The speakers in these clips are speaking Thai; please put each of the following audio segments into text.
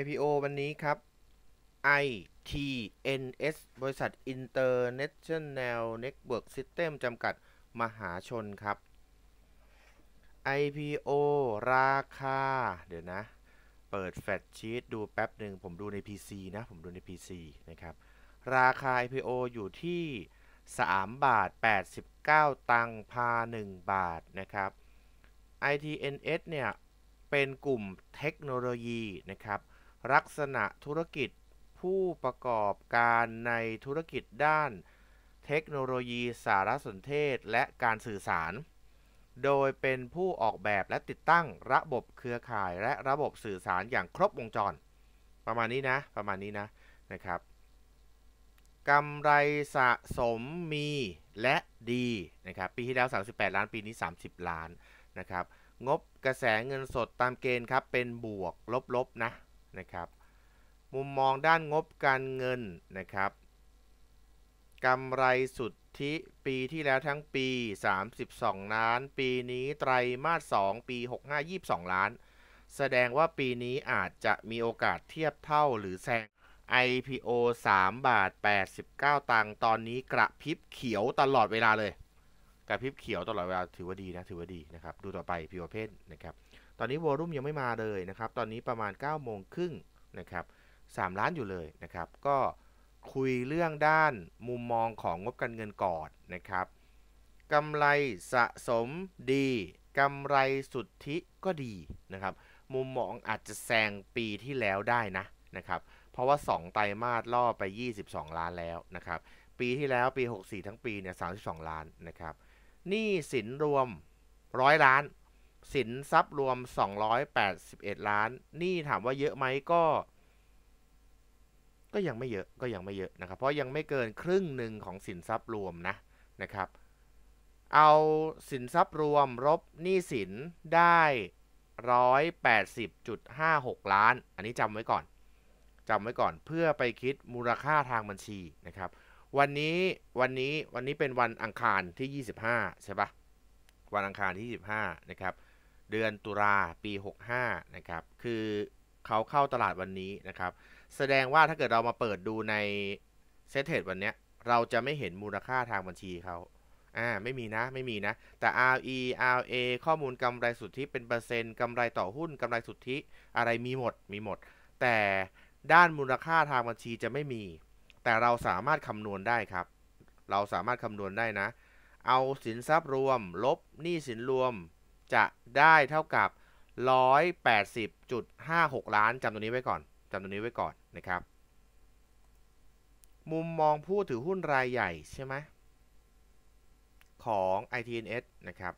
IPO วันนี้ครับ ITNS บริษัท International Network System จำกัดมหาชนครับ IPO ราคา เดี๋ยวนะ เปิดแฟลชชีตดูแป๊บหนึ่ง ผมดูใน PC นะ ผมดูใน PC นะครับ ราคา IPO อยู่ที่ 3 บาท 89 ตังค์พา 1 บาทนะครับ ITNS เนี่ย เป็นกลุ่มเทคโนโลยีนะครับลักษณะธุรกิจผู้ประกอบการในธุรกิจด้าน เทคโนโลยีสารสนเทศและการสื่อสาร โดยเป็นผู้ออกแบบและติดตั้งระบบเครือข่ายและระบบสื่อสารอย่างครบวงจร ประมาณนี้นะ ประมาณนี้นะ นะครับ กำไรสะสมมีและดีนะครับ ปีที่แล้ว 38 ล้าน ปีนี้30 ล้านนะครับ งบกระแสเงินสดตามเกณฑ์ครับ เป็นบวกลบๆนะนะครับมุมมองด้านงบการเงินนะครับกำไรสุทธิปีที่แล้วทั้งปี 32 ล้าน ปีนี้ไตรมาส2ปี 65 22 ล้าน แสดงว่าปีนี้อาจจะมีโอกาสเทียบเท่า หรือแซง IPO 3 บาท89ตังค์ตอนนี้กระพริบเขียวตลอดเวลาเลย กระพริบเขียวตลอดเวลา ถือว่าดีนะ ถือว่าดี นะครับ ดูต่อไปพิวเพนนะครับตอนนี้วอลุ่มยังไม่มาเลยนะครับ ตอนนี้ประมาณ9ก้าโมงครึ่งนะครับสล้านอยู่เลยนะครับ ก็คุยเรื่องด้านมุมมองของงบการเงินก่อนนะครับกำไรสะสมดีกำไรสุทธิก็ดีนะครับ มุมมองอาจจะแซงปีที่แล้วได้นะนะครับ เพราะว่า 2 ไตรมาสล่อไป 22 ล้านแล้วนะครับ ปีที่แล้วปี 64 ทั้งปีเนี่ย32 ล้านนะครับหนี้สินรวม100ล้านสินทรัพย์รวม 281 ล้าน นี่ถามว่าเยอะไหมก็ ก็ยังไม่เยอะก็ยังไม่เยอะนะครับ เพราะยังไม่เกินครึ่งหนึ่งของสินทรัพย์รวมนะนะครับ เอาสินทรัพย์รวมลบหนี้ สิน ได้ร้อยแปดสิบจุดห้าหกล้านอันนี้จำไว้ก่อนจำไว้ก่อนเพื่อไปคิดมูลค่าทางบัญชีนะครับ วันนี้วันนี้วันนี้เป็นวันอังคารที่ 25 ใช่ปะวันอังคารที่ 25 นะครับเดือนตุลาปี65นะครับคือเขาเข้าตลาดวันนี้นะครับ แสดงว่าถ้าเกิดเรามาเปิดดูในเซตเทรดวันนี้เราจะไม่เห็นมูลค่าทางบัญชีเขาอ่าไม่มีนะไม่มีนะ แต่ RE RA ข้อมูลกำไรสุทธิเป็นเปอร์เซ็นต์กำไรต่อหุ้นกำไรสุทธิอะไรมีหมด มีหมด แต่ด้านมูลค่าทางบัญชีจะไม่มี แต่เราสามารถคำนวณได้ครับ เราสามารถคำนวณได้นะ เอาสินทรัพย์รวม ลบหนี้สินรวมจะ ได้เท่ากับ 180.56 ล้านจำตัวนี้ไว้ก่อนจำตัวนี้ไว้ก่อนนะครับ มุมมองผู้ถือ หุ้นรายใหญ่ ใช่ไหมของ ITNS นะครับ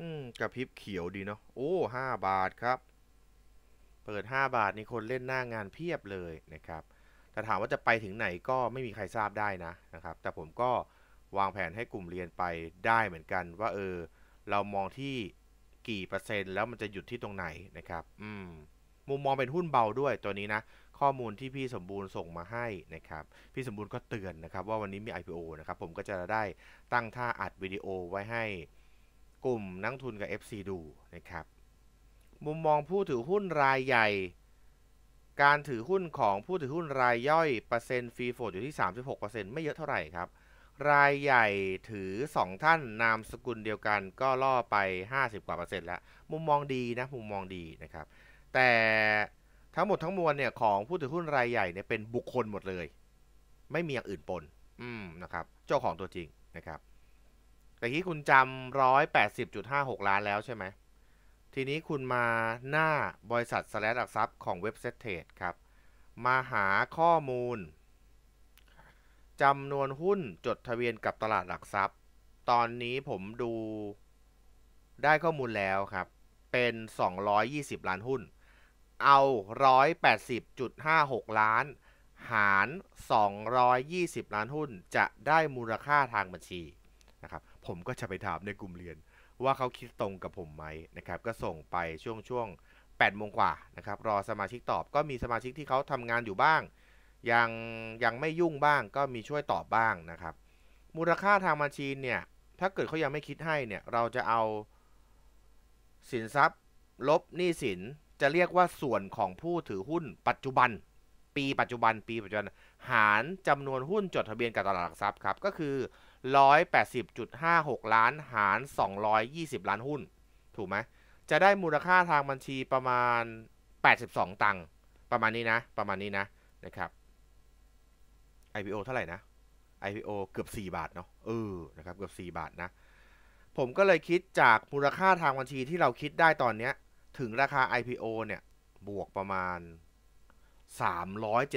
อืมกับพริบเขียวดีเนาะโอ้ห้าบาทครับ เปิด 5 บาท นี่คนเล่นหน้างานเพียบเลยนะครับแต่ถามว่าจะไปถึงไหนก็ไม่มีใครทราบได้นะ นะครับ แต่ผมก็วางแผนให้กลุ่มเรียนไปได้เหมือนกันว่าเออเรามองที่กี่เปอร์เซ็นต์ แล้วมันจะหยุดที่ตรงไหนนะครับ อืมมุมมองเป็นหุ้นเบาด้วยตัวนี้นะข้อมูลที่พี่สมบูรณ์ส่งมาให้นะครับ พี่สมบูรณ์ก็เตือนนะครับว่าวันนี้มี IPO นะครับ ผมก็จะได้ตั้งท่าอัดวิดีโอไว้ให้กลุ่มนักทุนกับ FC ดูนะครับมุมมองผู้ถือหุ้นรายใหญ่ การถือหุ้นของผู้ถือหุ้นรายย่อยเปอร์เซ็นต์ฟรีโฟดอยู่ที่ 36%ไม่เยอะเท่าไหร่ครับรายใหญ่ถือ 2 ท่านนามสกุลเดียวกันก็ล่อไป 50 กว่าเปอร์เซ็นต์แล้ว มุมมองดีนะมุมมองดีนะครับ แต่ทั้งหมดทั้งมวลเนี่ย ของผู้ถือหุ้นรายใหญ่เนี่ย เป็นบุคคลหมดเลย ไม่มีอย่างอื่นปนอืมนะครับเจ้าของตัวจริงนะครับแต่ที่คุณจำร้อยแปดสิบจุดห้าหกล้านแล้วใช่ไหม ทีนี้คุณมาหน้าบริษัทสแลดอักซับของเว็บเซตเทรดครับมาหาข้อมูลจำนวนหุ้นจดทะเบียนกับตลาดหลักทรัพย์ ตอนนี้ผมดูได้ข้อมูลแล้วครับ เป็น 220 ล้านหุ้น เอา 180.56 ล้านหาร 220 ล้านหุ้นจะได้มูลค่าทางบัญชีนะครับผมก็จะไปถามในกลุ่มเรียนว่าเขาคิดตรงกับผมไหมนะครับก็ส่งไปช่วงช่วง8โมงกว่านะครับรอสมาชิกตอบก็มีสมาชิกที่เขาทำงานอยู่บ้างยัง ยังไม่ยุ่งบ้างก็มีช่วยตอบบ้างนะครับ มูลค่าทางบัญชีเนี่ย ถ้าเกิดเขายังไม่คิดให้เนี่ย เราจะเอาสินทรัพย์ลบหนี้สิน จะเรียกว่าส่วนของผู้ถือหุ้นปัจจุบัน ปีปัจจุบัน ปีปัจจุบันหารจำนวนหุ้นจดทะเบียนกับตลาดหลักทรัพย์ครับ ก็คือ 180.56 ล้านหาร 220 ล้านหุ้น ถูกไหมจะได้มูลค่าทางบัญชีประมาณ 82ตังค์ประมาณนี้นะ ประมาณนี้นะนะครับ IPO เท่าไหร่นะ IPO เกือบ 4 บาทเนาะเออนะครับ เกือบ 4 บาทนะ ผมก็เลยคิดจากมูลค่าทางบัญชีที่เราคิดได้ตอนเนี้ยถึงราคา IPO เนี่ยบวกประมาณ374%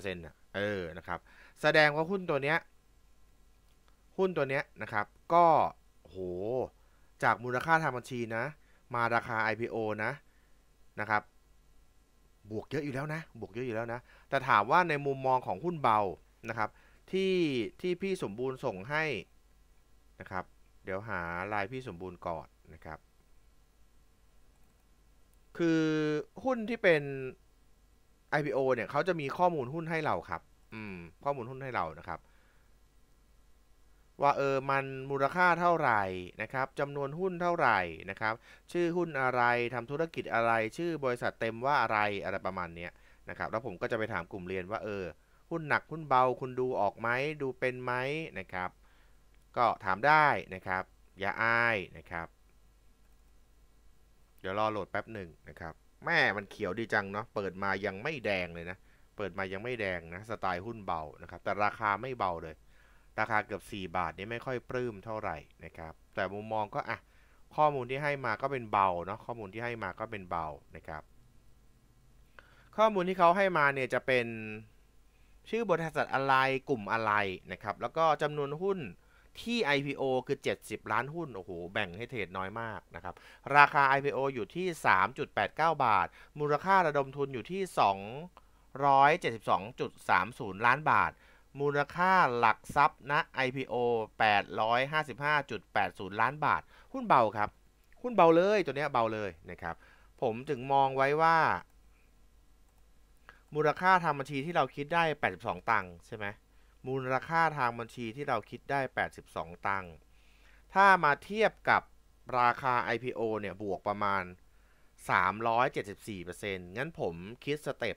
เนะ่ะเออนะครับแสดงว่าหุ้นตัวเนี้ย หุ้นตัวเนี้ยนะครับ ก็โหจากมูลค่าทางบัญชีนะ มาราคา IPO นะนะครับบวกเยอะอยู่แล้วนะ บวกเยอะอยู่แล้วนะ แต่ถามว่าในมุมมองของหุ้นเบานะครับที่ที่พี่สมบูรณ์ส่งให้ นะครับเดี๋ยวหาลายพี่สมบูรณ์ก่อนนะครับคือหุ้นที่เป็น IPO เนี่ยเขาจะมีข้อมูลหุ้นให้เราครับอืมข้อมูลหุ้นให้เรานะครับว่าเออมันมูลค่าเท่าไหร่นะครับจำนวนหุ้นเท่าไหร่นะครับชื่อหุ้นอะไรทำธุรกิจอะไร ชื่อบริษัทเต็มว่าอะไรอะไรประมาณนี้นะครับแล้วผมก็จะไปถามกลุ่มเรียนว่าเออหุ้นหนักหุ้นเบาคุณดูออกไหมดูเป็นไหมนะครับ ก็ถามได้นะครับ อย่าอายนะครับ เดี๋ยวรอโหลดแป๊บหนึ่งนะครับแม่มันเขียวดีจังเนาะเปิดมายังไม่แดงเลยนะ เปิดมายังไม่แดงนะ สไตล์หุ้นเบานะครับ แต่ราคาไม่เบาเลย ราคาเกือบ 4 บาทนี่ไม่ค่อยปลื้มเท่าไหร่นะครับ แต่มุมมองก็อ่ะข้อมูลที่ให้มาก็เป็นเบาเนาะข้อมูลที่ให้มาก็เป็นเบานะครับ ข้อมูลที่เขาให้มาเนี่ยจะเป็นชื่อบริษัทอะไรกลุ่มอะไรนะครับ แล้วก็จำนวนหุ้นที่ IPO คือ 70 ล้านหุ้น โอ้โห แบ่งให้เทรดน้อยมากนะครับ ราคา IPO อยู่ที่ 3.89 บาท มูลค่าระดมทุนอยู่ที่ 272.30 ล้านบาท มูลค่าหลักทรัพย์ ณ IPO 855.80 ล้านบาท หุ้นเบาครับ หุ้นเบาเลยตัวนี้เบาเลยนะครับ ผมถึงมองไว้ว่ามูลค่าทางบัญชีที่เราคิดได้ 82 ตังค์ใช่ไหม มูลค่าทางบัญชีที่เราคิดได้ 82 ตังค์ ถ้ามาเทียบกับราคา IPO เนี่ย บวกประมาณ 374%งั้นผมคิดสเต็ป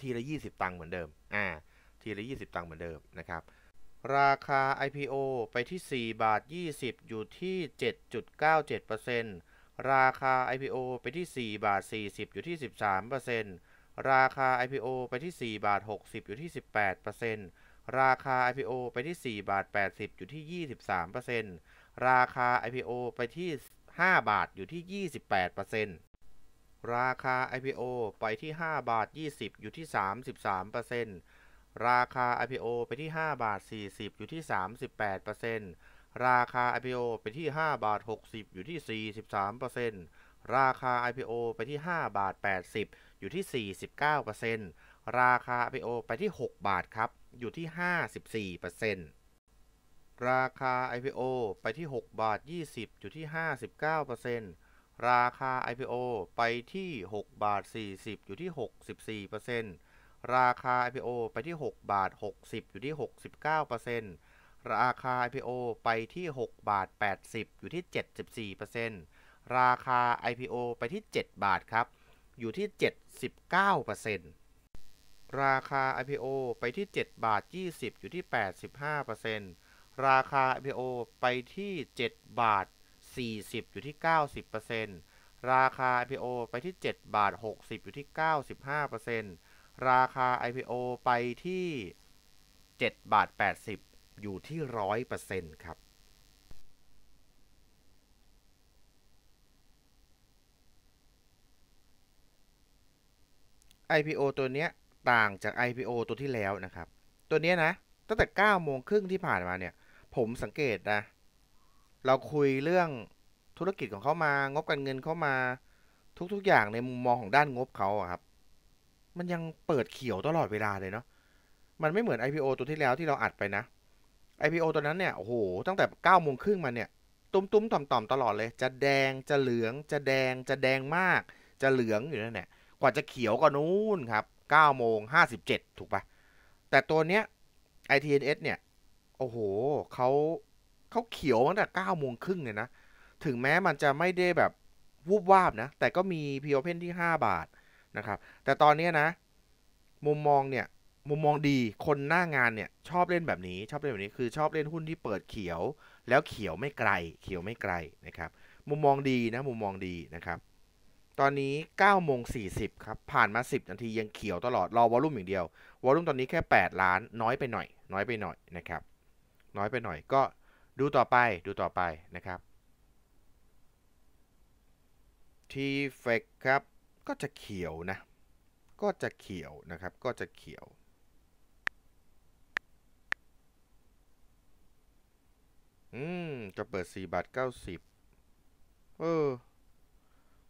ทีละ 20 ตังค์เหมือนเดิม อ่า ทีละ 20 ตังค์เหมือนเดิมนะครับ ราคา IPO ไปที่4บาท20 อยู่ที่ 7.97%ราคา IPO ไปที่4บาท40อยู่ที่ 13%ราคา IPO ไปที่ 4 บาท 60อยู่ที่ 18%ราคา IPO ไปที่ 4 บาท 80 อยู่ที่ 23%ราคา IPO ไปที่ 5 บาท อยู่ที่ 28%ราคา IPO ไปที่ 5 บาท 20 อยู่ที่ 33%ราคา IPO ไปที่ 5 บาท 40 อยู่ที่ 38%ราคา IPO ไปที่5บาท60 อยู่ที่ 43%ราคา IPO ไปที่5บาท80อยู่ที่ 49%ราคา IPO ไปที่ 6 บาท ครับ อยู่ที่ 54%ราคา IPO ไปที่6บาท 20 อยู่ที่ 59%ราคา IPO ไปที่6บาท 40 อยู่ที่ 64%ราคา IPO ไปที่ 6 บาท60 อยู่ที่ 69%ราคา IPO ไปที่6บาท80 อยู่ที่ 74%ราคา IPO ไปที่ 7 บาทครับ อยู่ที่19%ราคา IPO ไปที่ 7 บาท 20 อยู่ที่ 85%ราคา IPO ไปที่7 บาท40 อยู่ที่ 90%ราคา IPO ไปที่7บาท60 อยู่ที่ 95%ราคา IPO ไปที่ 7 บาท 80 อยู่ที่ 100%ครับ IPO ตัวเนี้ยต่างจาก IPO ตัวที่แล้วนะครับ ตัวเนี้ยนะตั้งแต่9โมงครึ่งที่ผ่านมาเนี่ยผมสังเกตนะ เราคุยเรื่องธุรกิจของเขามางบการเงินเขามาทุก ๆ อย่างในมุมมองของด้านงบเขาครับมันยังเปิดเขียวตลอดเวลาเลยเนาะมันไม่เหมือน IPO ตัวที่แล้วที่เราอัดไปนะ IPO ตัวนั้นเนี่ยโอ้โหตั้งแต่9โมงครึ่งมาเนี่ยตุ้มๆต่อมๆตลอดเลย จะแดงจะเหลืองจะแดงจะแดงมากจะเหลืองอยู่นั่นแหละกว่าจะเขียวก็นู้นครับ 9 โมง 57 ถูกปะแต่ตัวเนี้ย ITNS เนี่ย โอ้โห เขาเขาเขียวตั้งแต่9โมงครึ่งเลยนะ ถึงแม้มันจะไม่ได้แบบวูบวาบนะ แต่ก็มีพีโอเพนที่ 5 บาทนะครับ แต่ตอนนี้นะ มุมมองเนี่ยมุมมองดี คนหน้างานเนี่ยชอบเล่นแบบนี้ ชอบเล่นแบบนี้ คือชอบเล่นหุ้นที่เปิดเขียวแล้วเขียวไม่ไกล เขียวไม่ไกลนะครับ มุมมองดีนะ มุมมองดีนะครับตอนนี้9โมงสีครับ ผ่านมา 10นาทียังเขียวตลอด รอวอลุ่มอย่างเดียววอลุ่มตอนนี้แค่ 8 ล้าน น้อยไปหน่อย น้อยไปหน่อยนะครับ น้อยไปหน่อยก็ดูต่อไปดูต่อไปนะครับ ทีเฟกครับ ก็จะเขียวนะ ก็จะเขียวนะครับก็จะเขียว อืมจะเปิด4บาท90 เออ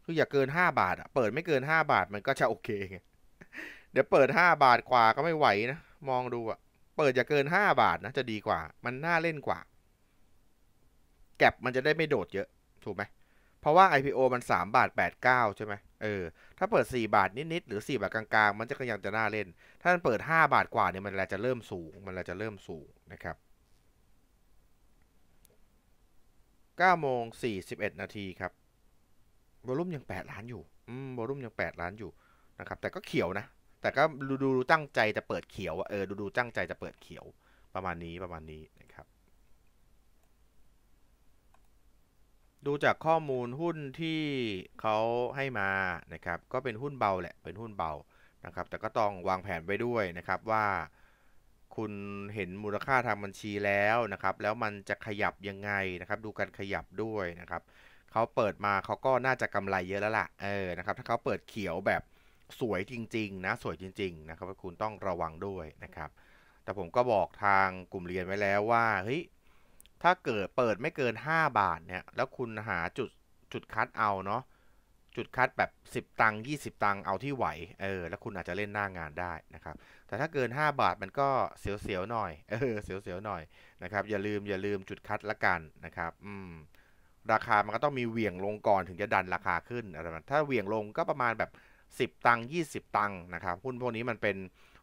คืออย่าเกินห้าบาทอะเปิดไม่เกินห้าบาทมันก็จะโอเคไง เดี๋ยวเปิดห้าบาทกว่าก็ไม่ไหวนะ มองดูอะเปิดอย่าเกินห้าบาทนะจะดีกว่า มันน่าเล่นกว่า แก็บมันจะได้ไม่โดดเยอะ ถูกไหมเพราะว่า IPO มันสามบาทแปดเก้าใช่ไหมเออ ถ้าเปิดสี่บาทนิดๆหรือสี่บาทกลางๆ มันจะก็ยังจะน่าเล่น ถ้ามันเปิดห้าบาทกว่าเนี่ยมันแลจะเริ่มสูง มันแลจะเริ่มสูงนะครับ9โมง41นาทีครับวอลุ่มยัง8ล้านอยู่ อืมวอลุ่มยัง8ล้านอยู่นะครับ แต่ก็เขียวนะ แต่ก็ดูดูตั้งใจจะเปิดเขียวเออ ดูดูตั้งใจจะเปิดเขียวประมาณนี้ประมาณนี้นะครับ ดูจากข้อมูลหุ้นที่เขาให้มานะครับ ก็เป็นหุ้นเบาแหละ เป็นหุ้นเบานะครับ แต่ก็ต้องวางแผนไว้ด้วยนะครับว่า คุณเห็นมูลค่าทางบัญชีแล้วนะครับ แล้วมันจะขยับยังไงนะครับ ดูการขยับด้วยนะครับเขาเปิดมาเขาก็น่าจะกำไรเยอะแล้วล่ะเออนะครับถ้าเขาเปิดเขียวแบบสวยจริงๆนะ สวยจริงๆนะครับคุณต้องระวังด้วยนะครับ แต่ผมก็บอกทางกลุ่มเรียนไว้แล้วว่าเฮ้ยถ้าเกิดเปิดไม่เกิน 5 บาทเนี่ย แล้วคุณหาจุดจุดคัดเอาเนาะจุดคัดแบบ 10 ตังค์20 ตังค์เอาที่ไหว เออ แล้วคุณอาจจะเล่นหน้างานได้นะครับ แต่ถ้าเกิน 5 บาทมันก็เสียวๆหน่อยเออ เสียวๆหน่อยนะครับอย่าลืมอย่าลืมจุดคัดละกันนะครับ อืมราคามันก็ต้องมีเหวี่ยงลงก่อนถึงจะดันราคาขึ้นอะไรแบบถ้าเหวี่ยงลงก็ประมาณแบบ 10 ตังค์20 ตังค์นะครับ หุ้นพวกนี้มันเป็น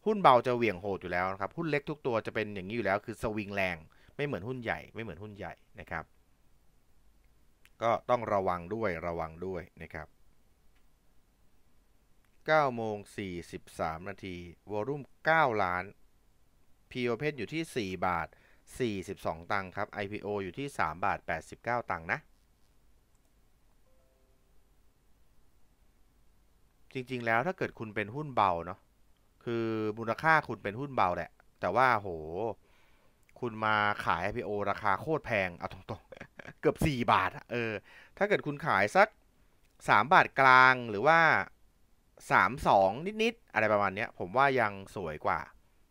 หุ้นเบาจะเหวี่ยงโหดอยู่แล้วนะครับ หุ้นเล็กทุกตัวจะเป็นอย่างนี้อยู่แล้ว คือสวิงแรง ไม่เหมือนหุ้นใหญ่ไม่เหมือนหุ้นใหญ่นะครับ ก็ต้องระวังด้วยระวังด้วยนะครับ9โมง43 นาทีวอลุ่ม9 ล้าน P/O เพชอยู่ที่4 บาท 42 ตังค์ครับ IPO อยู่ที่3บาท89 ตังค์นะจริง ๆแล้ว ถ้าเกิดคุณเป็นหุ้นเบาเนาะคือ มูลค่าคุณเป็นหุ้นเบา แหละ แต่ว่าโหคุณมาขาย IPO ราคาโคตรแพงเอาตรง ๆ เกือบ4 บาทเออ ถ้าเกิดคุณขายสัก 3 บาทกลางหรือว่า 3 2 นิด ๆ อะไรประมาณเนี้ย ผมว่ายังสวยกว่า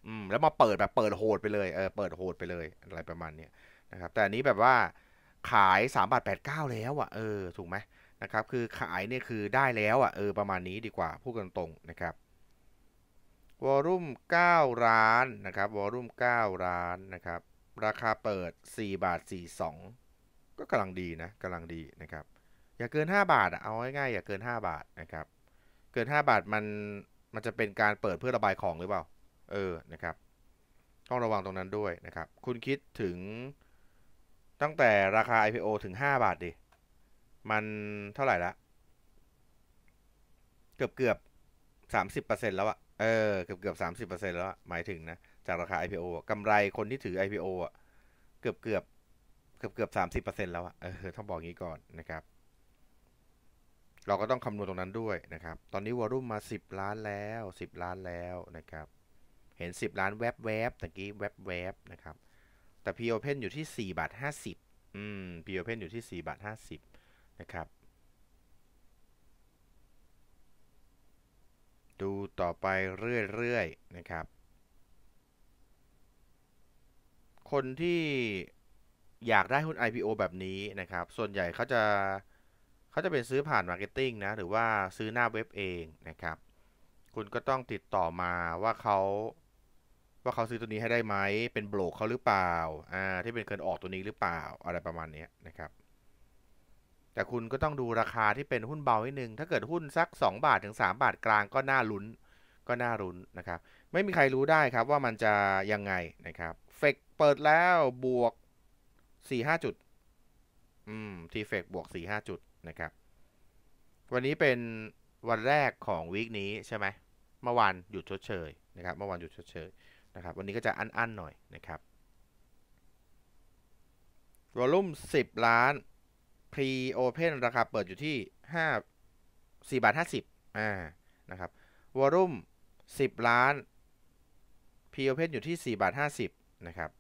อืม แล้วมาเปิดแบบเปิดโหดไปเลย เออ เปิดโหดไปเลยอะไรประมาณเนี้ยนะครับแต่อันนี้แบบว่าขาย3บาท89 แล้วอะ่ะเออถูกไหมนะครับ คือขายเนี่ยคือได้แล้วอะ่ะ เออ ประมาณนี้ดีกว่า พูดกันตรงนะครับ วอลุ่ม 9 ร้านนะครับ วอลุ่ม9ร้านนะครับ ราคาเปิด 4 บาท 42 ก็กำลังดีนะกำลังดีนะครับ อย่าเกิน 5 บาทเอาง่ายๆ อย่าเกิน 5 บาทนะครับ เกิน 5 บาทมัน มันจะเป็นการเปิดเพื่อระบายของหรือเปล่า เออ นะครับ ต้องระวังตรงนั้นด้วยนะครับ คุณคิดถึงตั้งแต่ราคา IPO ถึง 5 บาทดิมันเท่าไหร่ละ เกือบเกือบสามสิบเปอร์เซ็นแล้วอะเออ เกือบเกือบสามสิบเปอร์เซ็นแล้วอะหมายถึงนะ จากราคา IPO กำไรคนที่ถือ IPO อะเกือบเกือบเกือบเกือบสามสิบเปอร์เซ็นแล้วอะเออต้องบอกงี้ก่อนนะครับ เราก็ต้องคำนวณตรงนั้นด้วยนะครับ ตอนนี้วอลุ่มมาสิบล้านแล้วสิบล้านแล้วนะครับ เห็นสิบล้านแวบแวบตะกี้แวบแวบนะครับ แต่พีโอเพนอยู่ที่สี่บาทห้าสิบ อืมพีโอเพนอยู่ที่สี่บาทห้าสิบะครับดูต่อไปเรื่อยๆนะครับ คนที่อยากได้หุ้น IPO แบบนี้นะครับ ส่วนใหญ่เขาจะเขาจะเป็นซื้อผ่าน Marketing นะ หรือว่าซื้อหน้าเว็บเองนะครับ คุณก็ต้องติดต่อมาว่าเขาว่าเขาซื้อตัวนี้ให้ได้ไหม เป็นโบรกเขาหรือเปล่า อ่า ที่เป็นเคินออกตัวนี้หรือเปล่า อะไรประมาณนี้นะครับแต่คุณก็ต้องดูราคาที่เป็นหุ้นเบาห้หนึงถ้าเกิดหุ้นสัก 2 บาทถึง 3 บาทกลางก็ น่าลุ้น ก็น่าลุ้นนะครับ ไม่มีใครรู้ได้ครับว่ามันจะยังไงนะครับ เฟกเปิดแล้วบวก4-5จุด อืม ทีเฟกบวก4-5จุดนะครับ วันนี้เป็นวันแรกของ วีคนี้ใช่ไหม เมื่อวานหยุดชดเชยนะครับ เมื่อวานหยุดชดเชยนะครับ วันนี้ก็จะอันอันหน่อยนะครับวอลุ่ม 10 ล้านพรีโอเพนราคาเปิดอยู่ที่ห้าสี่บาทห้าสิบอ่านะครับวอลุ่มสิบล้านพรีโอเพนอยู่ที่สี่บาทห้าสิบนะครับ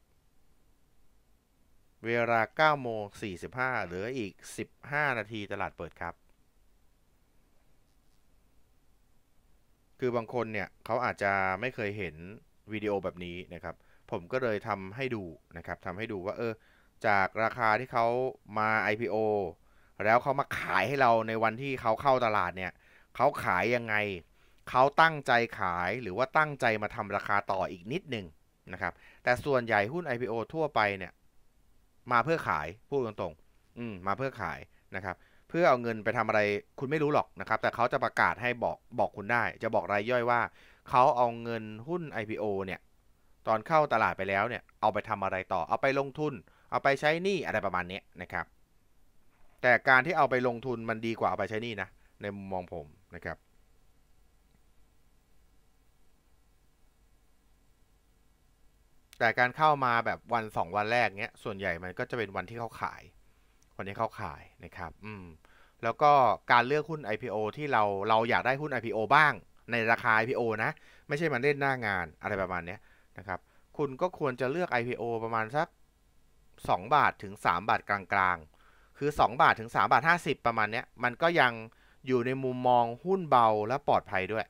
เวลาเก้าโมงสี่สิบห้าเหลืออีกสิบห้านาทีตลาดเปิดครับ คือบางคนเนี่ยเขาอาจจะไม่เคยเห็นวิดีโอแบบนี้นะครับ ผมก็เลยทำให้ดูนะครับทำให้ดูว่าเออจากราคาที่เขามา IPO แล้วเขามาขายให้เราในวันที่เขาเข้าตลาดเนี่ยเขาขายยังไงเขาตั้งใจขายหรือว่าตั้งใจมาทำราคาต่ออีกนิดหนึ่งนะครับ แต่ส่วนใหญ่หุ้น IPO ทั่วไปเนี่ยมาเพื่อขายพูดตรงๆอืมมาเพื่อขายนะครับ เพื่อเอาเงินไปทำอะไรคุณไม่รู้ หรอกนะครับ แต่เขาจะประกาศให้บอกบอกคุณได้ จะบอกรายย่อยว่าเขาเอาเงินหุ้น IPO เนี่ย ตอนเข้าตลาดไปแล้วเนี่ย เอาไปทำอะไรต่อเอาไปลงทุนเอาไปใช้หนี้อะไรประมาณนี้นะครับ แต่การที่เอาไปลงทุนมันดีกว่าเอาไปใช้หนี้นะ ในมุมมองผมนะครับ แต่การเข้ามาแบบวันสองวันแรกเนี้ย ส่วนใหญ่มันก็จะเป็นวันที่เขาขาย วันที่เขาขายนะครับ อืม แล้วก็การเลือกหุ้น IPO ที่เราเราอยากได้หุ้น IPO บ้างในราคา IPO นะ ไม่ใช่มันเล่นหน้างานอะไรประมาณนี้นะครับ คุณก็ควรจะเลือก IPO ประมาณสัก2 บาทถึง 3 บาทกลางๆ คือ 2 บาทถึง 3 บาท 50 ประมาณเนี้ยมันก็ยังอยู่ในมุมมองหุ้นเบาและปลอดภัยด้วย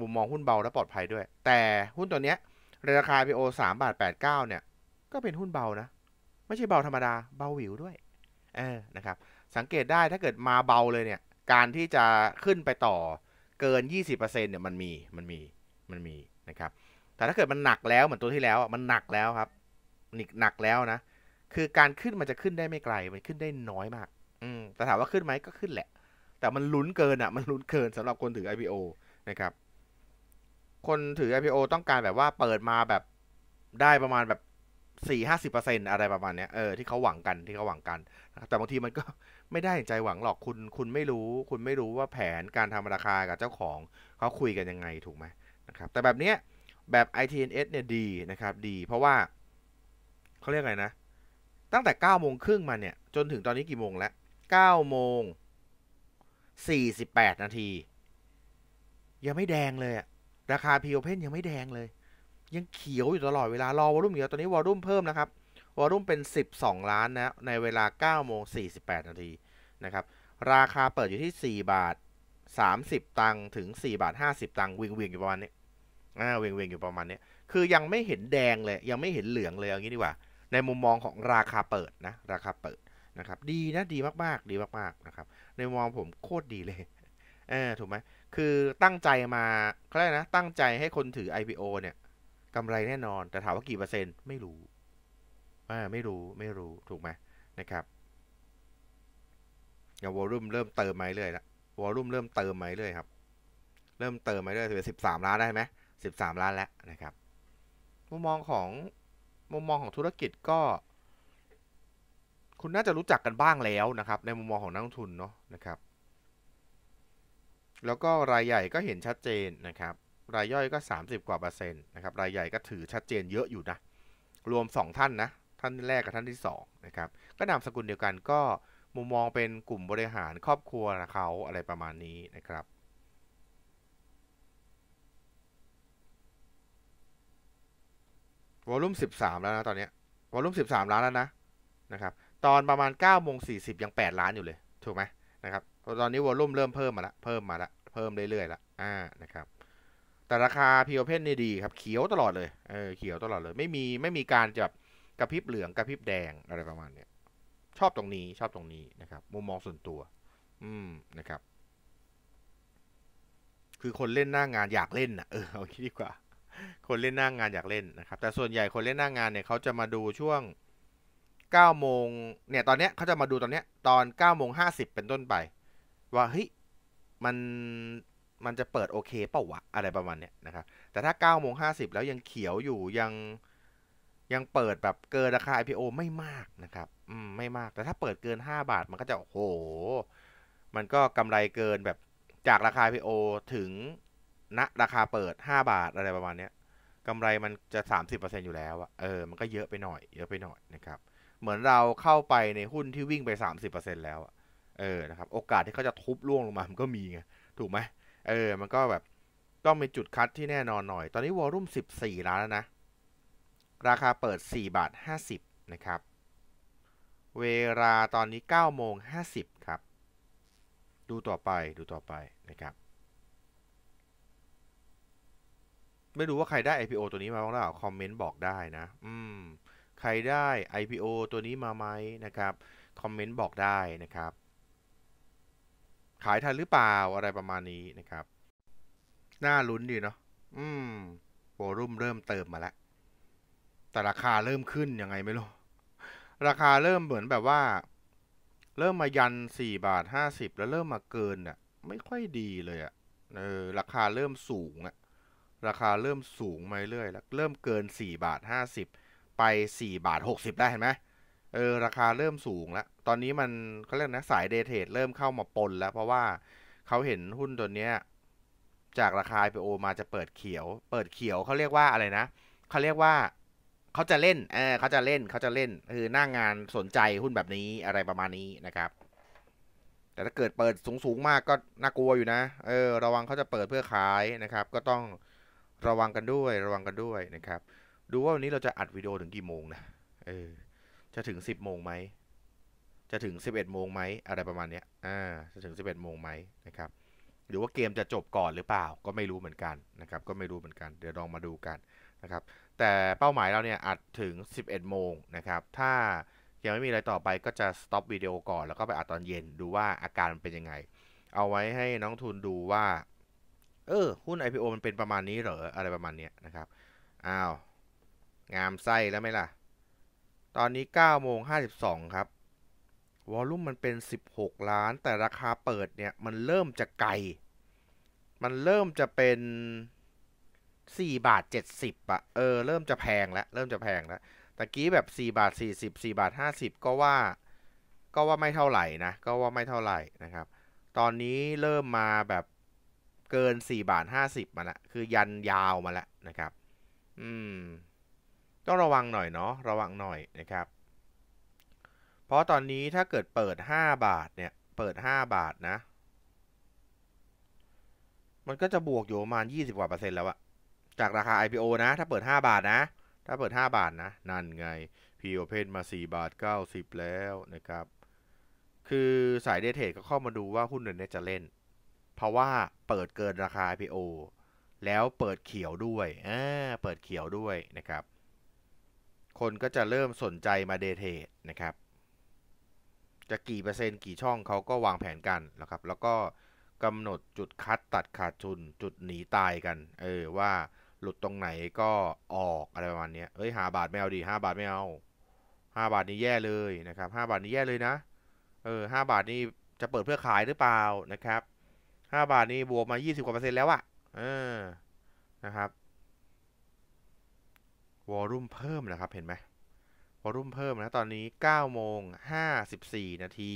มุมมองหุ้นเบาและปลอดภัยด้วย แต่หุ้นตัวเนี้ยราคา IPO 3บาท89 เนี่ย ก็เป็นหุ้นเบานะ ไม่ใช่เบาธรรมดา เบาหวิวด้วย เออ นะครับ สังเกตได้ถ้าเกิดมาเบาเลยเนี่ย การที่จะขึ้นไปต่อเกิน 20%เนี่ยมันมี มันมี มันมีนะครับ แต่ถ้าเกิดมันหนักแล้วเหมือนตัวที่แล้วมันหนักแล้วครับ หนกหนักแล้วนะคือการขึ้นมันจะขึ้นได้ไม่ไกล มันขึ้นได้น้อยมาก อืม แต่ถามว่าขึ้นไหมก็ขึ้นแหละ แต่มันลุ้นเกินอ่ะ มันลุ้นเกินสำหรับคนถือ IPO นะครับ คนถือ IPO ต้องการแบบว่าเปิดมาแบบได้ประมาณแบบสี่ห้าสิบเปอร์เซ็นอะไรประมาณเนี้ย เออที่เขาหวังกัน ที่เขาหวังกัน แต่บางทีมันก็ไม่ได้ใจหวังหรอกคุณ คุณไม่รู้ คุณไม่รู้ว่าแผนการทำราคากับเจ้าของเขาคุยกันยังไงถูกไหมนะครับ แต่แบบเนี้ย แบบ ITNS เนี่ยดีนะครับ ดี เพราะว่าเขาเรียกไงนะตั้งแต่9ก้าโมงครึ่งมาเนี่ย จน ถึง ตอนนี้กี่โมงแล้วเก้าโมงสี่สิบแปดนาที ยังไม่แดงเลยราคาพีโอเพนยังไม่แดงเลย ยัง เขียวอยู่ตลอดเวลารอวอลุ่มเดียวตอนนี้วอลุ่มเพิ่มนะครับวอลุ่มเป็นสสิบองล้านนะในเวลาเก้าโมงสสี่ิบแปดนาทีนะครับราคาเปิดอยู่ที่สี่บาทสสามิบตังถึงสี่บาทห้าสิบตังวิงเวียงอยู่ประมาณนี้อ่าวิงเวียงอยู่ประมาณนี้คือยังไม่เห็นแดงเลยยังไม่เห็นเหลืองเลยเอางี้ดีกว่าในมุมมองของราคาเปิดนะราคาเปิดนะครับ ดีนะดีมาก ๆ ดีมากๆนะครับ ในมุมมองผมโคตรดีเลยเออถูกไหมคือตั้งใจมาเขาเรียกนะ ตั้งใจให้คนถือ IPO เนี่ยกำไรแน่นอนแต่ถามว่ากี่เปอร์เซ็นต์ไม่รู้่ไม่รู้ไม่รู้ถูกไหมนะครับอย่าวอลุ่มเริ่มเติมไมเรื่อยละวอลุ่มเริ่มเติมไมเรื่อยครับ เริ่มเติมไมเรื่อยถึงสิบสามล้านได้ไหมสิบสามล้านแล้วนะครับ มุมมองของมุมมองของธุรกิจก็คุณน่าจะรู้จักกันบ้างแล้วนะครับ ในมุมมองของนักลงทุนเนาะนะครับ แล้วก็รายใหญ่ก็เห็นชัดเจนนะครับ รายย่อยก็ 30 กว่าเปอร์เซ็นต์นะครับรายใหญ่ก็ถือชัดเจนเยอะอยู่นะรวม 2 ท่านนะ ท่านแรกกับท่านที่2นะครับ ก็นามสกุลเดียวกันก็มุมมองเป็นกลุ่มบริหารครอบครัวเขาอะไรประมาณนี้นะครับวอลุ่มสิบสามแล้วนะ ตอนนี้วอลุ่มสิบสามล้านแล้วนะนะครับ ตอนประมาณเก้าโมงสี่สิบยังแปดล้านอยู่เลย ถูกไหมนะครับตอนนี้วอลลุ่มเริ่มเพิ่มมาละเพิ่มมาละเพิ่มเรื่อยๆละอ่านะครับ แต่ราคาพีโอเพนนี่ดี ครับ เขียวตลอดเลยเออเขียวตลอดเลย ไม่มีไม่มีการจับกระพริบเหลือง กระพริบแดงอะไรประมาณเนี้ย ชอบตรงนี้ชอบตรงนี้นะครับ มุมมองส่วนตัว อืมนะครับ คือคนเล่นหน้างานอยากเล่นนะเออเอาคิดดีกว่าคนเล่นหน้างงานอยากเล่นนะครับแต่ส่วนใหญ่คนเล่นหน้างงานเนี่ยเขาจะมาดูช่วง9โมงเนี่ยตอนเนี้ยเขาจะมาดูตอนเนี้ยตอน9โมง50 เป็นต้นไป ว่าเฮ้ยมันมันจะเปิดโอเคเปล่าวะอะไรประมาณเนี้ยนะครับแต่ถ้า9โมง50 แล้วยังเขียวอยู่ยัง ยังเปิดแบบเกินราคา IPO ไม่มากนะครับอืมไม่มากแต่ถ้าเปิดเกิน 5 บาทมันก็จะโอ้โหมันก็กำไรเกินแบบจากราคา IPO ถึงณราคาเปิด 5 บาทอะไรประมาณเนี้ยกำไรมันจะ 30%อยู่แล้วเออมันก็เยอะไปหน่อยเยอะไปหน่อยนะครับ เหมือนเราเข้าไปในหุ้นที่วิ่งไป 30%แล้วเออนะครับโอกาสที่เขาจะทุบล่วงลงมามันก็มีไงถูกไหมเออมันก็แบบต้องมีจุดคัดที่แน่นอนหน่อย ตอนนี้วอลุ่ม 14 ล้านแล้วนะ ราคาเปิด 4 บาท 50 นะครับ เวลาตอนนี้ 9 โมง 50ครับ ดูต่อไปดูต่อไปนะครับไม่รู้ว่าใครได้ IPO ตัวนี้มาบ้างหรือเปล่าคอมเมนต์บอกได้นะ อืม ใครได้ IPO ตัวนี้มาไหมนะครับ คอมเมนต์บอกได้นะครับ ขายทันหรือเปล่าอะไรประมาณนี้นะครับน่าลุ้นดีเนาะ อืมโวลุ่มเริ่มเติมมาแล้ว แต่ราคาเริ่มขึ้นยังไงไม่รู้ ราคาเริ่มเหมือนแบบว่า เริ่มมายันสี่บาทห้าสิบแล้วเริ่มมาเกินอะ่ะไม่ค่อยดีเลยอะ่ะ เออ ราคาเริ่มสูงอะ่ะราคาเริ่มสูงมาเรื่อย แล้วเริ่มเกิน4บาท50 ไป4บาท60ได้เห็นไหมเออราคาเริ่มสูงแล้วตอนนี้มันเขาเรียกนะสายเดเทรดเริ่มเข้ามาปน แล้วเพราะว่าเขาเห็นหุ้นตัวเนี้ยจากราคา IPO มาจะเปิดเขียว เปิดเขียวเขาเรียกว่าอะไรนะเขาเรียกว่าเขาจะเล่นเออเขาจะเล่นเขาจะเล่นคือหน้างงานสนใจหุ้นแบบนี้อะไรประมาณนี้นะครับ แต่ถ้าเกิดเปิดสูงสูงมากก็น่ากลัวอยู่นะ เออ ระวังเขาจะเปิดเพื่อขายนะครับ ก็ต้องระวังกันด้วยระวังกันด้วยนะครับ ดูว่าวันนี้เราจะอัดวิดีโอถึงกี่โมงนะเออจะถึงสิบโมงไหม จะถึงสิบเอ็ดโมงไหมอะไรประมาณเนี้ยอ่าจะถึงสิบเอ็ดโมงไหมนะครับ หรือว่าเกมจะจบก่อนหรือเปล่า ก็ไม่รู้เหมือนกันนะครับก็ไม่รู้เหมือนกันเดี๋ยวลองมาดูกันนะครับ แต่เป้าหมายเราเนี่ยอัดถึง 11โมงนะครับถ้า ยังไม่มีอะไรต่อไปก็จะสต็อปวิดีโอก่อน แล้วก็ไปอัดตอนเย็นดูว่าอาการเป็นยังไงเอาไว้ให้น้องทุนดูว่าเออหุ้น IPO มันเป็นประมาณนี้เหรออะไรประมาณเนี้ยนะครับอ้าวงามไส้แล้วไหมล่ะ ตอนนี้9โมง52ครับวอลลุ่มมันเป็น 16 ล้าน แต่ราคาเปิดเนี่ยมันเริ่มจะไกล มันเริ่มจะเป็น4บาท70อะเออเริ่มจะแพงแล้วเริ่มจะแพงแล้วตะกี้แบบ4บาท40 4บาท 50 ก็ว่าก็ว่าไม่เท่าไหร่นะก็ว่าไม่เท่าไหร่นะครับ ตอนนี้เริ่มมาแบบเกิน4บาท50มาละคือยันยาวมาละนะครับ อืม ต้องระวังหน่อยเนาะ ระวังหน่อยนะครับ เพราะตอนนี้ถ้าเกิดเปิด 5 บาทเนี่ย เปิด 5 บาทนะ มันก็จะบวกอยู่ประมาณ 20กว่าเปอร์เซ็นต์แล้วอะจากราคา IPO นะ ถ้าเปิด 5 บาทนะ ถ้าเปิด 5 บาทนะ นั่นไง p o p e n มา4บาท90 แล้วนะครับ คือสายเดทเทรดก็เข้ามาดูว่าหุ้นเดือนนี้จะเล่นราะว่าเปิดเกินราคา IPO แล้วเปิดเขียวด้วย อ่า เปิดเขียวด้วยนะครับ คนก็จะเริ่มสนใจมาเดเทดนะครับ จะกี่เปอร์เซ็นต์กี่ช่องเขาก็วางแผนกันนะครับ แล้วก็กำหนดจุดคัดตัดขาดทุนจุดหนีตายกัน เออว่าหลุดตรงไหนก็ออกอะไรประมาณนี้เอ้ยหาบาทไม่เอาดีห้าบาทไม่เอาห้าบาทนี้แย่เลยนะครับห้าบาทนี้แย่เลยนะ เออห้าบาทนี้จะเปิดเพื่อขายหรือเปล่านะครับห้าบาท นี่บวก มายี่สิบกว่าเปอร์เซ็นต์แล้วอะเออ นะครับ วอลุ่ม เพิ่มนะครับ เห็นไหม วอลุ่ม เพิ่ม นะ ตอนนี้เก้าโมงห้าสสิบี่นาที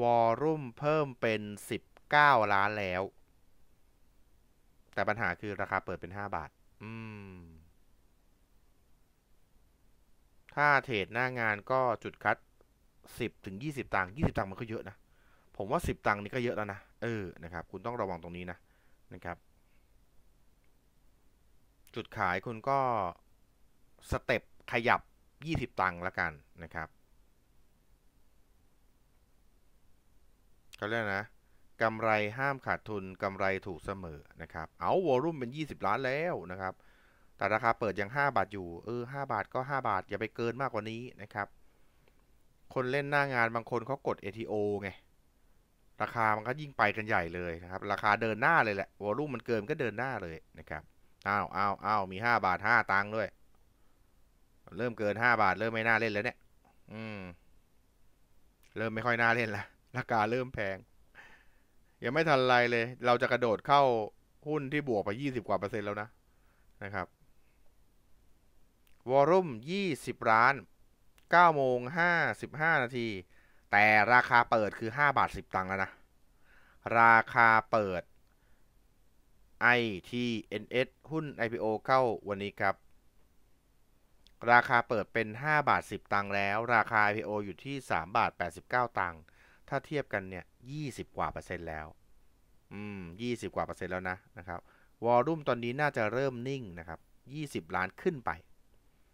วอลุ่ม เพิ่มเป็นสิบเก้าล้านแล้ว แต่ปัญหาคือราคาเปิดเป็นห้าบาท อืม ถ้าเทรดหน้างานก็จุดคัดสิบถึงยี่สิบตังค์ยี่สิบตังค์มันก็เยอะ นะ ผมว่าสิบตังค์นี่ก็เยอะแล้วนะเออ นะครับ คุณต้องระวังตรงนี้นะ นะครับ จุดขายคุณก็สเต็ปขยับ 20 ตังค์ละกันนะครับเขาเรียกนะกำไรห้ามขาดทุนกำไรถูกเสมอ นะครับ เอา วอลุ่มเป็น 20 ล้านแล้วนะครับ แต่ราคาเปิดยัง 5 บาทอยู่ เออ 5 บาทก็ 5 บาท อย่าไปเกินมากกว่านี้นะครับ คนเล่นหน้างานบางคนเขากด ATO ไงราคามันก็ยิ่งไปกันใหญ่เลยนะครับ ราคาเดินหน้าเลยแหละวอลุ่มมันเกินก็เดินหน้าเลยนะครับอ้าวอ้าวอ้าวมีห้าบาทห้าตังค์ด้วย เริ่มเกินห้าบาท เริ่มไม่น่าเล่นแล้วเนี่ยอืม เริ่มไม่ค่อยน่าเล่นละราคาเริ่มแพงยังไม่ทันไรเลย เราจะกระโดดเข้าหุ้นที่บวกไปยี่สิบกว่าเปอร์เซ็นต์แล้วนะนะครับวอลุ่มยี่สิบล้านเก้าโมงห้าสิบห้านาทีแต่ราคาเปิดคือ 5 บาท 10 ตังค์แล้วนะ ราคาเปิด ITNS หุ้น IPO เข้าวันนี้ครับ ราคาเปิดเป็น 5 บาท 10 ตังค์แล้ว ราคา IPO อยู่ที่ 3 บาท 89 ตังค์ ถ้าเทียบกันเนี่ย 20 กว่าเปอร์เซ็นต์แล้ว อืม20 กว่าเปอร์เซ็นต์แล้วนะนะครับ วอลลุ่มตอนนี้น่าจะเริ่มนิ่งนะครับ20 ล้านขึ้นไป